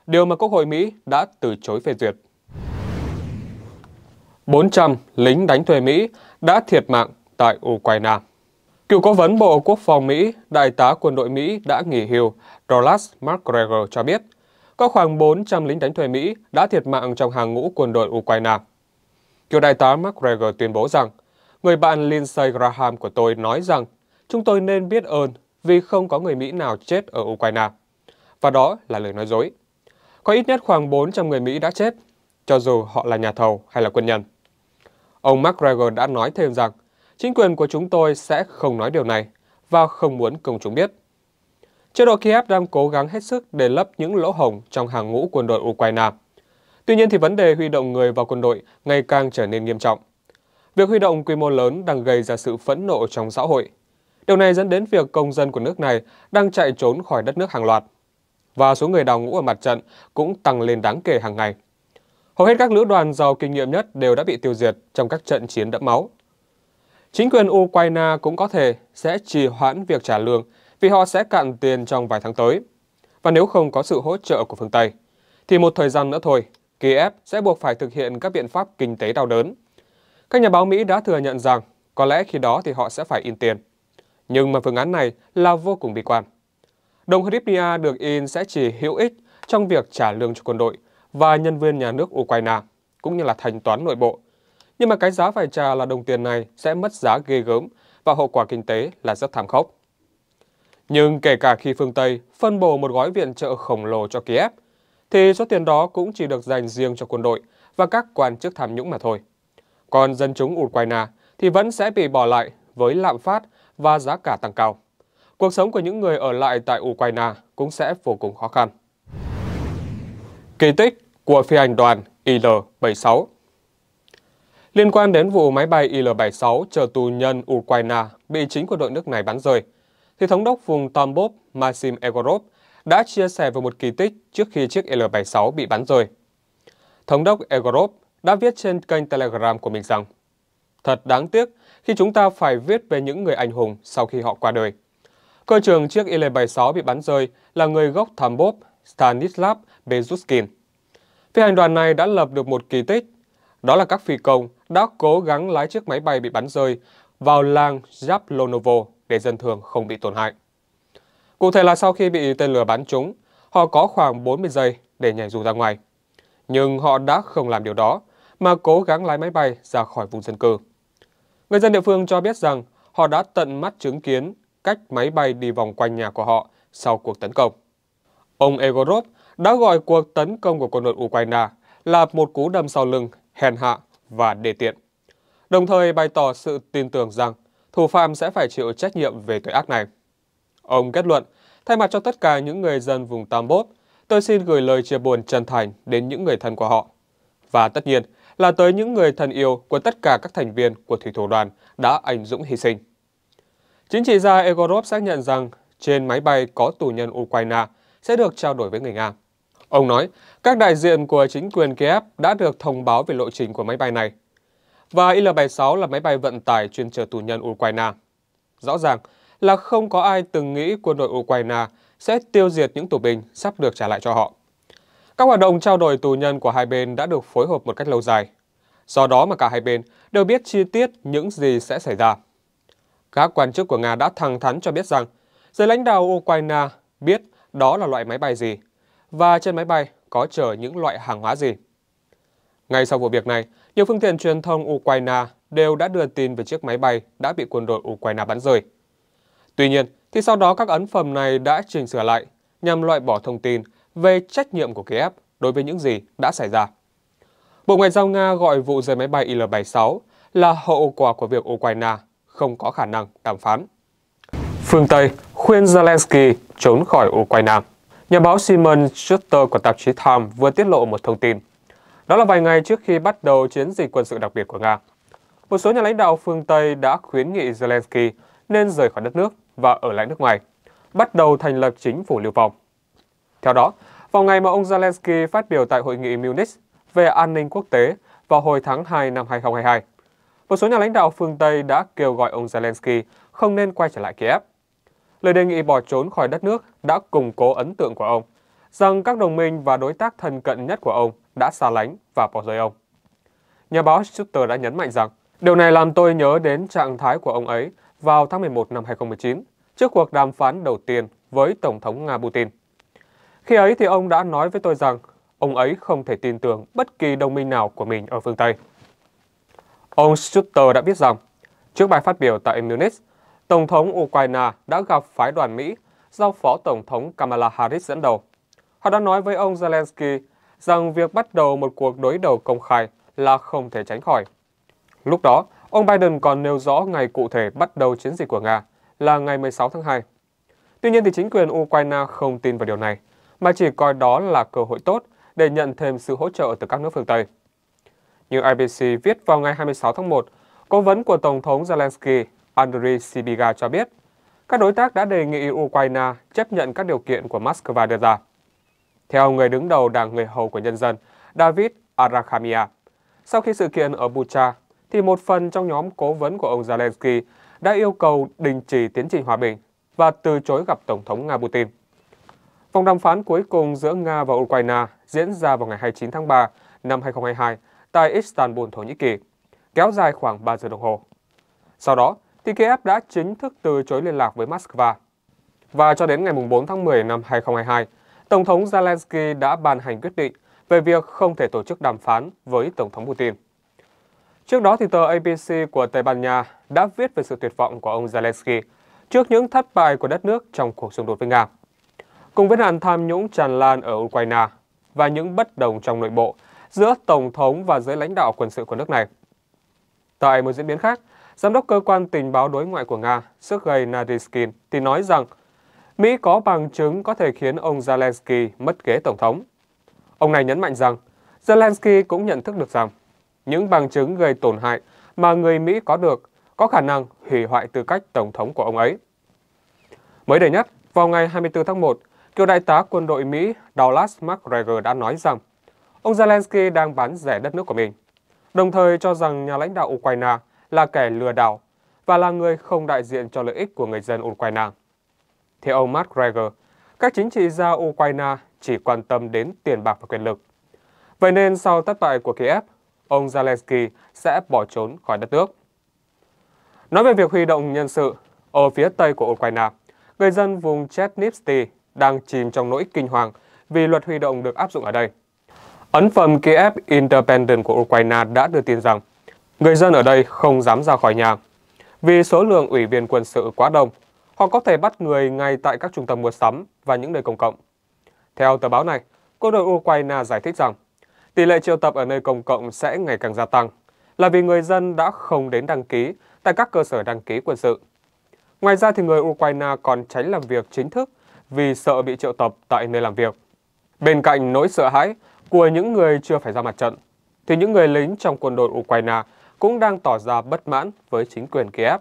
điều mà Quốc hội Mỹ đã từ chối phê duyệt. 400 lính đánh thuê Mỹ đã thiệt mạng tại Ukraine. Cựu cố vấn Bộ Quốc phòng Mỹ, Đại tá quân đội Mỹ đã nghỉ hưu Douglas McGregor cho biết, có khoảng 400 lính đánh thuê Mỹ đã thiệt mạng trong hàng ngũ quân đội Ukraine. Cựu Đại tá McGregor tuyên bố rằng, người bạn Lindsey Graham của tôi nói rằng, chúng tôi nên biết ơn vì không có người Mỹ nào chết ở Ukraine. Và đó là lời nói dối. Có ít nhất khoảng 400 người Mỹ đã chết, cho dù họ là nhà thầu hay là quân nhân. Ông McGregor đã nói thêm rằng, chính quyền của chúng tôi sẽ không nói điều này và không muốn công chúng biết. Chế độ Kiev đang cố gắng hết sức để lấp những lỗ hổng trong hàng ngũ quân đội Ukraine. Tuy nhiên thì vấn đề huy động người vào quân đội ngày càng trở nên nghiêm trọng. Việc huy động quy mô lớn đang gây ra sự phẫn nộ trong xã hội Điều này dẫn đến việc công dân của nước này đang chạy trốn khỏi đất nước hàng loạt. Và số người đào ngũ ở mặt trận cũng tăng lên đáng kể hàng ngày. Hầu hết các lữ đoàn giàu kinh nghiệm nhất đều đã bị tiêu diệt trong các trận chiến đẫm máu. Chính quyền Ukraine cũng có thể sẽ trì hoãn việc trả lương vì họ sẽ cạn tiền trong vài tháng tới. Và nếu không có sự hỗ trợ của phương Tây, thì một thời gian nữa thôi, Kiev sẽ buộc phải thực hiện các biện pháp kinh tế đau đớn. Các nhà báo Mỹ đã thừa nhận rằng có lẽ khi đó thì họ sẽ phải in tiền nhưng mà phương án này là vô cùng bi quan. Đồng hryvnia được in sẽ chỉ hữu ích trong việc trả lương cho quân đội và nhân viên nhà nước Ukraine, cũng như là thanh toán nội bộ. Nhưng mà cái giá phải trả là đồng tiền này sẽ mất giá ghê gớm và hậu quả kinh tế là rất thảm khốc. Nhưng kể cả khi phương Tây phân bổ một gói viện trợ khổng lồ cho Kiev, thì số tiền đó cũng chỉ được dành riêng cho quân đội và các quan chức tham nhũng mà thôi. Còn dân chúng Ukraine thì vẫn sẽ bị bỏ lại với lạm phát và giá cả tăng cao. Cuộc sống của những người ở lại tại Ukraine cũng sẽ vô cùng khó khăn. Kỳ tích của phi hành đoàn IL-76 Liên quan đến vụ máy bay IL-76 chở tù nhân Ukraine bị chính quân đội nước này bắn rơi, thì thống đốc vùng Tombov Maxim Egorov đã chia sẻ về một kỳ tích trước khi chiếc IL-76 bị bắn rơi. Thống đốc Egorov đã viết trên kênh Telegram của mình rằng Thật đáng tiếc khi chúng ta phải viết về những người anh hùng sau khi họ qua đời. Cơ trưởng chiếc Il-76 bị bắn rơi là người gốc thám bốp Stanislav Bezuskin. Phi hành đoàn này đã lập được một kỳ tích, đó là các phi công đã cố gắng lái chiếc máy bay bị bắn rơi vào làng Yablonovo để dân thường không bị tổn hại. Cụ thể là sau khi bị tên lửa bắn trúng, họ có khoảng 40 giây để nhảy dù ra ngoài. Nhưng họ đã không làm điều đó, mà cố gắng lái máy bay ra khỏi vùng dân cư. Người dân địa phương cho biết rằng họ đã tận mắt chứng kiến cách máy bay đi vòng quanh nhà của họ sau cuộc tấn công. Ông Egorov đã gọi cuộc tấn công của quân đội Ukraine là một cú đâm sau lưng, hèn hạ và đề tiện. Đồng thời bày tỏ sự tin tưởng rằng thủ phạm sẽ phải chịu trách nhiệm về tội ác này. Ông kết luận, thay mặt cho tất cả những người dân vùng Tambov, tôi xin gửi lời chia buồn chân thành đến những người thân của họ. Và tất nhiên, là tới những người thân yêu của tất cả các thành viên của thủy thủ đoàn đã anh dũng hy sinh. Chính trị gia Egorov xác nhận rằng trên máy bay có tù nhân Ukraine sẽ được trao đổi với người Nga. Ông nói, các đại diện của chính quyền Kiev đã được thông báo về lộ trình của máy bay này. Và Il-76 là máy bay vận tải chuyên chở tù nhân Ukraine. Rõ ràng là không có ai từng nghĩ quân đội Ukraine sẽ tiêu diệt những tù binh sắp được trả lại cho họ. Các hoạt động trao đổi tù nhân của hai bên đã được phối hợp một cách lâu dài. Do đó mà cả hai bên đều biết chi tiết những gì sẽ xảy ra. Các quan chức của Nga đã thẳng thắn cho biết rằng giới lãnh đạo Ukraine biết đó là loại máy bay gì và trên máy bay có chở những loại hàng hóa gì. Ngay sau vụ việc này, nhiều phương tiện truyền thông Ukraine đều đã đưa tin về chiếc máy bay đã bị quân đội Ukraine bắn rơi. Tuy nhiên, thì sau đó các ấn phẩm này đã chỉnh sửa lại nhằm loại bỏ thông tin về trách nhiệm của Kiev đối với những gì đã xảy ra. Bộ Ngoại giao Nga gọi vụ rơi máy bay Il-76 là hậu quả của việc Ukraine không có khả năng đàm phán. Phương Tây khuyên Zelensky trốn khỏi Ukraine. Nhà báo Simon Schuster của tạp chí Time vừa tiết lộ một thông tin. Đó là vài ngày trước khi bắt đầu chiến dịch quân sự đặc biệt của Nga. Một số nhà lãnh đạo phương Tây đã khuyến nghị Zelensky nên rời khỏi đất nước và ở lại nước ngoài, bắt đầu thành lập chính phủ lưu vong. Theo đó, vào ngày mà ông Zelensky phát biểu tại hội nghị Munich về an ninh quốc tế vào hồi tháng 2 năm 2022, một số nhà lãnh đạo phương Tây đã kêu gọi ông Zelensky không nên quay trở lại Kiev. Lời đề nghị bỏ trốn khỏi đất nước đã củng cố ấn tượng của ông, rằng các đồng minh và đối tác thân cận nhất của ông đã xa lánh và bỏ rơi ông. Nhà báo Schuster đã nhấn mạnh rằng, điều này làm tôi nhớ đến trạng thái của ông ấy vào tháng 11 năm 2019, trước cuộc đàm phán đầu tiên với Tổng thống Nga Putin. Khi ấy thì ông đã nói với tôi rằng ông ấy không thể tin tưởng bất kỳ đồng minh nào của mình ở phương Tây. Ông Schuster đã viết rằng, trước bài phát biểu tại Munich, Tổng thống Ukraine đã gặp phái đoàn Mỹ do Phó Tổng thống Kamala Harris dẫn đầu. Họ đã nói với ông Zelensky rằng việc bắt đầu một cuộc đối đầu công khai là không thể tránh khỏi. Lúc đó, ông Biden còn nêu rõ ngày cụ thể bắt đầu chiến dịch của Nga là ngày 16 tháng 2. Tuy nhiên thì chính quyền Ukraine không tin vào điều này mà chỉ coi đó là cơ hội tốt để nhận thêm sự hỗ trợ từ các nước phương Tây. Như IBC viết vào ngày 26 tháng 1, cố vấn của Tổng thống Zelensky Andriy Sibiga cho biết, các đối tác đã đề nghị Ukraine chấp nhận các điều kiện của Moscow đưa ra. Theo người đứng đầu Đảng Người Hầu của Nhân dân, David Arakhamia, sau khi sự kiện ở Bucha, thì một phần trong nhóm cố vấn của ông Zelensky đã yêu cầu đình chỉ tiến trình hòa bình và từ chối gặp Tổng thống Nga Putin. Vòng đàm phán cuối cùng giữa Nga và Ukraine diễn ra vào ngày 29 tháng 3 năm 2022 tại Istanbul, Thổ Nhĩ Kỳ, kéo dài khoảng 3 giờ đồng hồ. Sau đó, thì Kiev đã chính thức từ chối liên lạc với Moscow. Và cho đến ngày 4 tháng 10 năm 2022, Tổng thống Zelensky đã ban hành quyết định về việc không thể tổ chức đàm phán với Tổng thống Putin. Trước đó, thì tờ ABC của Tây Ban Nha đã viết về sự tuyệt vọng của ông Zelensky trước những thất bại của đất nước trong cuộc xung đột với Nga. Cùng với nạn tham nhũng tràn lan ở Ukraine và những bất đồng trong nội bộ giữa Tổng thống và giới lãnh đạo quân sự của nước này. Tại một diễn biến khác, Giám đốc Cơ quan Tình báo Đối ngoại của Nga Sergei Naryshkin thì nói rằng Mỹ có bằng chứng có thể khiến ông Zelensky mất ghế Tổng thống. Ông này nhấn mạnh rằng Zelensky cũng nhận thức được rằng những bằng chứng gây tổn hại mà người Mỹ có được có khả năng hủy hoại tư cách Tổng thống của ông ấy. Mới đây nhất, vào ngày 24 tháng 1, Cựu đại tá quân đội Mỹ Dallas MacGregor đã nói rằng ông Zelensky đang bán rẻ đất nước của mình, đồng thời cho rằng nhà lãnh đạo Ukraine là kẻ lừa đảo và là người không đại diện cho lợi ích của người dân Ukraine. Theo ông MacGregor, các chính trị gia Ukraine chỉ quan tâm đến tiền bạc và quyền lực. Vậy nên sau thất bại của Kiev, ông Zelensky sẽ bỏ trốn khỏi đất nước. Nói về việc huy động nhân sự, ở phía tây của Ukraine, người dân vùng Chernivtsi đang chìm trong nỗi kinh hoàng vì luật huy động được áp dụng ở đây. Ấn phẩm Kiev Independent của Ukraine đã đưa tin rằng người dân ở đây không dám ra khỏi nhà vì số lượng ủy viên quân sự quá đông. Họ có thể bắt người ngay tại các trung tâm mua sắm và những nơi công cộng. Theo tờ báo này, quân đội Ukraine giải thích rằng tỷ lệ triệu tập ở nơi công cộng sẽ ngày càng gia tăng là vì người dân đã không đến đăng ký tại các cơ sở đăng ký quân sự. Ngoài ra thì người Ukraine còn tránh làm việc chính thức vì sợ bị triệu tập tại nơi làm việc. Bên cạnh nỗi sợ hãi của những người chưa phải ra mặt trận, thì những người lính trong quân đội Ukraine cũng đang tỏ ra bất mãn với chính quyền Kiev.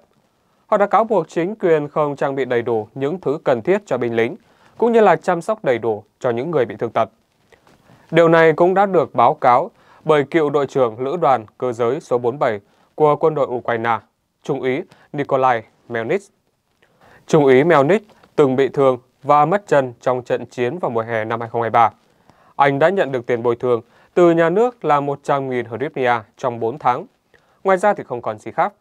Họ đã cáo buộc chính quyền không trang bị đầy đủ những thứ cần thiết cho binh lính, cũng như là chăm sóc đầy đủ cho những người bị thương tật. Điều này cũng đã được báo cáo bởi cựu đội trưởng Lữ đoàn Cơ giới số 47 của quân đội Ukraine, Trung úy Nikolai Melnik. Trung úy Melnik từng bị thương và mất chân trong trận chiến vào mùa hè năm 2023. Anh đã nhận được tiền bồi thường từ nhà nước là 100.000 hryvnia trong 4 tháng. Ngoài ra thì không còn gì khác.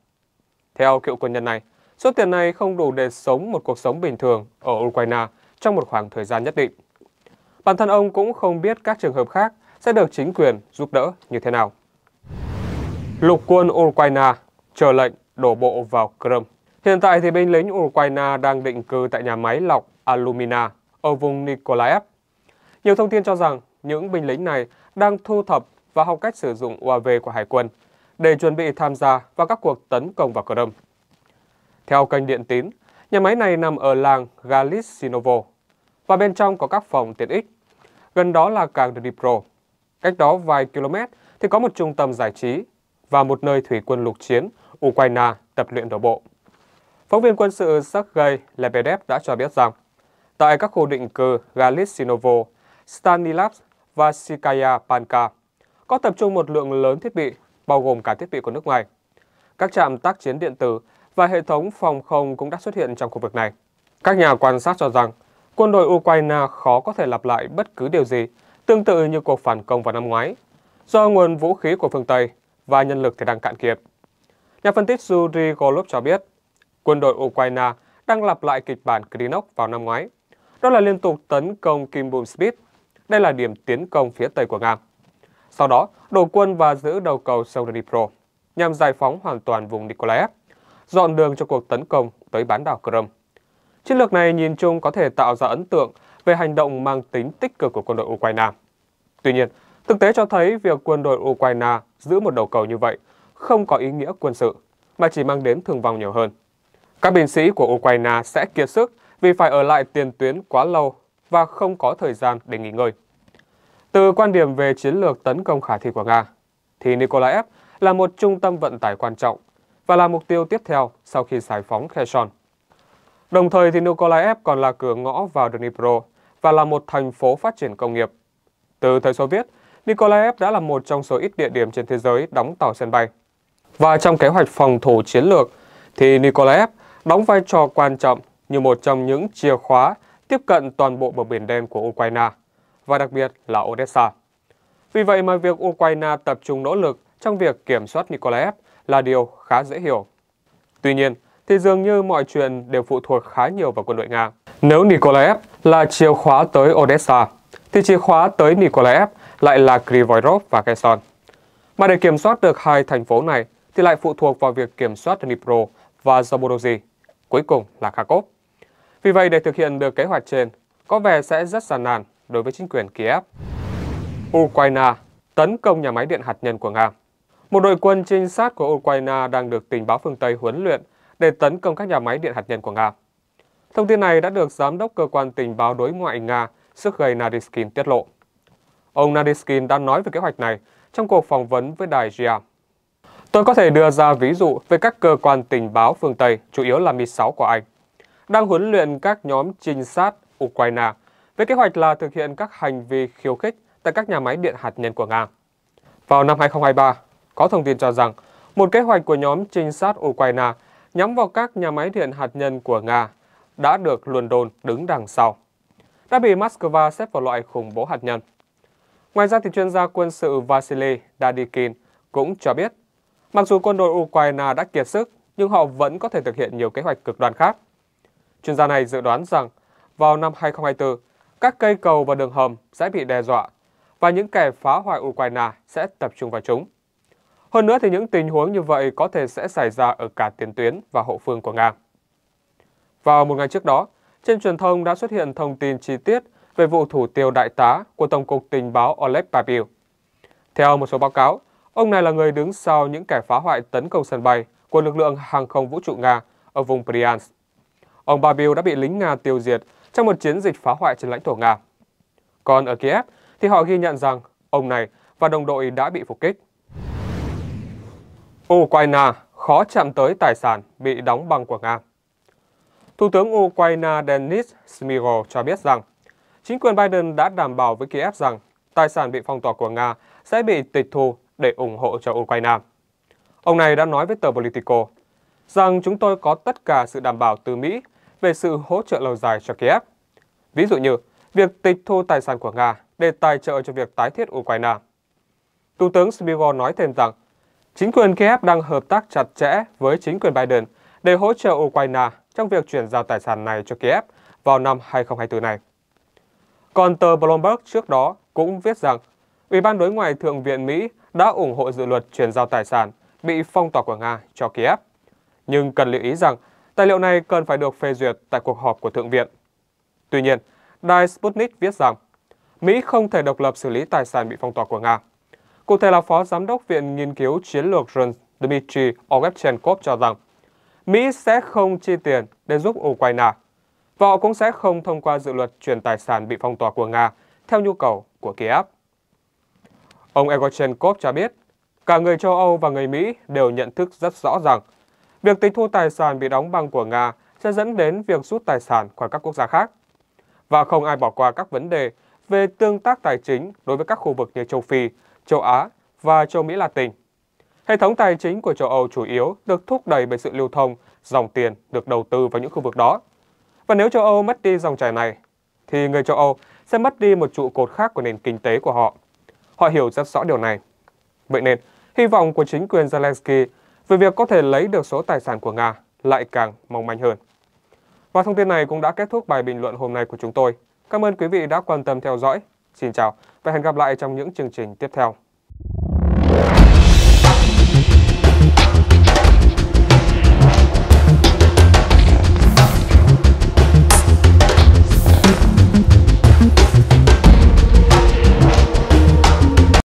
Theo cựu quân nhân này, số tiền này không đủ để sống một cuộc sống bình thường ở Ukraine trong một khoảng thời gian nhất định. Bản thân ông cũng không biết các trường hợp khác sẽ được chính quyền giúp đỡ như thế nào. Lục quân Ukraine chờ lệnh đổ bộ vào Crimea. Hiện tại thì binh lính Ukraine đang định cư tại nhà máy lọc Alumina ở vùng Nikolaev. Nhiều thông tin cho rằng những binh lính này đang thu thập và học cách sử dụng UAV của Hải quân để chuẩn bị tham gia vào các cuộc tấn công vào cửa đông. Theo kênh điện tín, nhà máy này nằm ở làng Galitsinovo và bên trong có các phòng tiện ích. Gần đó là cảng Dnipro. Cách đó vài km thì có một trung tâm giải trí và một nơi thủy quân lục chiến Ukraine tập luyện đổ bộ. Phóng viên quân sự Sergei Lebedev đã cho biết rằng tại các khu định cư Galisinovo, Stanilav và Sikaya Panka, có tập trung một lượng lớn thiết bị, bao gồm cả thiết bị của nước ngoài. Các trạm tác chiến điện tử và hệ thống phòng không cũng đã xuất hiện trong khu vực này. Các nhà quan sát cho rằng, quân đội Ukraine khó có thể lặp lại bất cứ điều gì tương tự như cuộc phản công vào năm ngoái, do nguồn vũ khí của phương Tây và nhân lực thì đang cạn kiệt. Nhà phân tích Yuri Golub cho biết, quân đội Ukraine đang lặp lại kịch bản Krinok vào năm ngoái đó là liên tục tấn công Kim Bum Spit. Đây là điểm tiến công phía tây của Nga. Sau đó, đổ quân và giữ đầu cầu sông Dnipro, nhằm giải phóng hoàn toàn vùng Nikolaev, dọn đường cho cuộc tấn công tới bán đảo Crimea. Chiến lược này nhìn chung có thể tạo ra ấn tượng về hành động mang tính tích cực của quân đội Ukraine. Tuy nhiên, thực tế cho thấy việc quân đội Ukraine giữ một đầu cầu như vậy không có ý nghĩa quân sự, mà chỉ mang đến thương vong nhiều hơn. Các binh sĩ của Ukraine sẽ kiệt sức vì phải ở lại tiền tuyến quá lâu và không có thời gian để nghỉ ngơi. Từ quan điểm về chiến lược tấn công khả thi của Nga, thì Nikolaev là một trung tâm vận tải quan trọng và là mục tiêu tiếp theo sau khi giải phóng Kherson. Đồng thời thì Nikolaev còn là cửa ngõ vào Dnipro và là một thành phố phát triển công nghiệp. Từ thời Xô Viết, Nikolaev đã là một trong số ít địa điểm trên thế giới đóng tàu sân bay. Và trong kế hoạch phòng thủ chiến lược thì Nikolaev đóng vai trò quan trọng như một trong những chìa khóa tiếp cận toàn bộ bờ biển đen của Ukraine, và đặc biệt là Odessa. Vì vậy mà việc Ukraine tập trung nỗ lực trong việc kiểm soát Nikolaev là điều khá dễ hiểu. Tuy nhiên, thì dường như mọi chuyện đều phụ thuộc khá nhiều vào quân đội Nga. Nếu Nikolaev là chìa khóa tới Odessa, thì chìa khóa tới Nikolaev lại là Kryvyi và Kherson. Mà để kiểm soát được hai thành phố này thì lại phụ thuộc vào việc kiểm soát Dnipro và Zaporozhye, cuối cùng là Kharkov. Vì vậy, để thực hiện được kế hoạch trên, có vẻ sẽ rất gian nàn đối với chính quyền Kiev. Ukraine tấn công nhà máy điện hạt nhân của Nga Một đội quân trinh sát của Ukraine đang được tình báo phương Tây huấn luyện để tấn công các nhà máy điện hạt nhân của Nga. Thông tin này đã được Giám đốc Cơ quan Tình báo Đối ngoại Nga Sergei Naryshkin tiết lộ. Ông Naryshkin đã nói về kế hoạch này trong cuộc phỏng vấn với đài GIA. Tôi có thể đưa ra ví dụ về các cơ quan tình báo phương Tây, chủ yếu là Mi-6 của Anh, đang huấn luyện các nhóm trinh sát Ukraine với kế hoạch là thực hiện các hành vi khiêu khích tại các nhà máy điện hạt nhân của Nga. Vào năm 2023, có thông tin cho rằng một kế hoạch của nhóm trinh sát Ukraine nhắm vào các nhà máy điện hạt nhân của Nga đã được London đứng đằng sau, đã bị Moscow xếp vào loại khủng bố hạt nhân. Ngoài ra, thì chuyên gia quân sự Vasily Dadikin cũng cho biết, mặc dù quân đội Ukraine đã kiệt sức, nhưng họ vẫn có thể thực hiện nhiều kế hoạch cực đoan khác. Chuyên gia này dự đoán rằng vào năm 2024, các cây cầu và đường hầm sẽ bị đe dọa và những kẻ phá hoại Ukraine sẽ tập trung vào chúng. Hơn nữa thì những tình huống như vậy có thể sẽ xảy ra ở cả tiền tuyến và hậu phương của Nga. Vào một ngày trước đó, trên truyền thông đã xuất hiện thông tin chi tiết về vụ thủ tiêu đại tá của Tổng cục Tình báo Oleg Papil. Theo một số báo cáo, ông này là người đứng sau những kẻ phá hoại tấn công sân bay của lực lượng hàng không vũ trụ Nga ở vùng Bryansk ông Babil đã bị lính Nga tiêu diệt trong một chiến dịch phá hoại trên lãnh thổ Nga. Còn ở Kiev thì họ ghi nhận rằng ông này và đồng đội đã bị phục kích. Ukraine khó chạm tới tài sản bị đóng băng của Nga Thủ tướng Ukraine Denis Smiro cho biết rằng chính quyền Biden đã đảm bảo với Kiev rằng tài sản bị phong tỏa của Nga sẽ bị tịch thu để ủng hộ cho Ukraine. Ông này đã nói với tờ Politico rằng chúng tôi có tất cả sự đảm bảo từ Mỹ về sự hỗ trợ lâu dài cho Kiev. Ví dụ như việc tịch thu tài sản của Nga để tài trợ cho việc tái thiết Ukraine. Thủ tướng Spivor nói thêm rằng, chính quyền Kiev đang hợp tác chặt chẽ với chính quyền Biden để hỗ trợ Ukraine trong việc chuyển giao tài sản này cho Kiev vào năm 2024 này. Còn tờ Bloomberg trước đó cũng viết rằng, Ủy ban đối ngoại Thượng viện Mỹ đã ủng hộ dự luật chuyển giao tài sản bị phong tỏa của Nga cho Kiev. Nhưng cần lưu ý rằng Tài liệu này cần phải được phê duyệt tại cuộc họp của Thượng viện. Tuy nhiên, Đài Sputnik viết rằng Mỹ không thể độc lập xử lý tài sản bị phong tỏa của Nga. Cụ thể là Phó Giám đốc Viện Nghiên cứu Chiến lược Rund Dmitry Ovechchenkov cho rằng Mỹ sẽ không chi tiền để giúp Ukraine và họ cũng sẽ không thông qua dự luật chuyển tài sản bị phong tỏa của Nga theo nhu cầu của Kiev. Ông Egorchenkov cho biết, cả người châu Âu và người Mỹ đều nhận thức rất rõ rằng Việc tịch thu tài sản bị đóng băng của Nga sẽ dẫn đến việc rút tài sản khỏi các quốc gia khác. Và không ai bỏ qua các vấn đề về tương tác tài chính đối với các khu vực như châu Phi, châu Á và châu Mỹ Latin. Hệ thống tài chính của châu Âu chủ yếu được thúc đẩy bởi sự lưu thông, dòng tiền được đầu tư vào những khu vực đó. Và nếu châu Âu mất đi dòng chảy này, thì người châu Âu sẽ mất đi một trụ cột khác của nền kinh tế của họ. Họ hiểu rất rõ điều này. Vậy nên, hy vọng của chính quyền Zelensky về việc có thể lấy được số tài sản của Nga lại càng mong manh hơn. Và thông tin này cũng đã kết thúc bài bình luận hôm nay của chúng tôi. Cảm ơn quý vị đã quan tâm theo dõi. Xin chào và hẹn gặp lại trong những chương trình tiếp theo.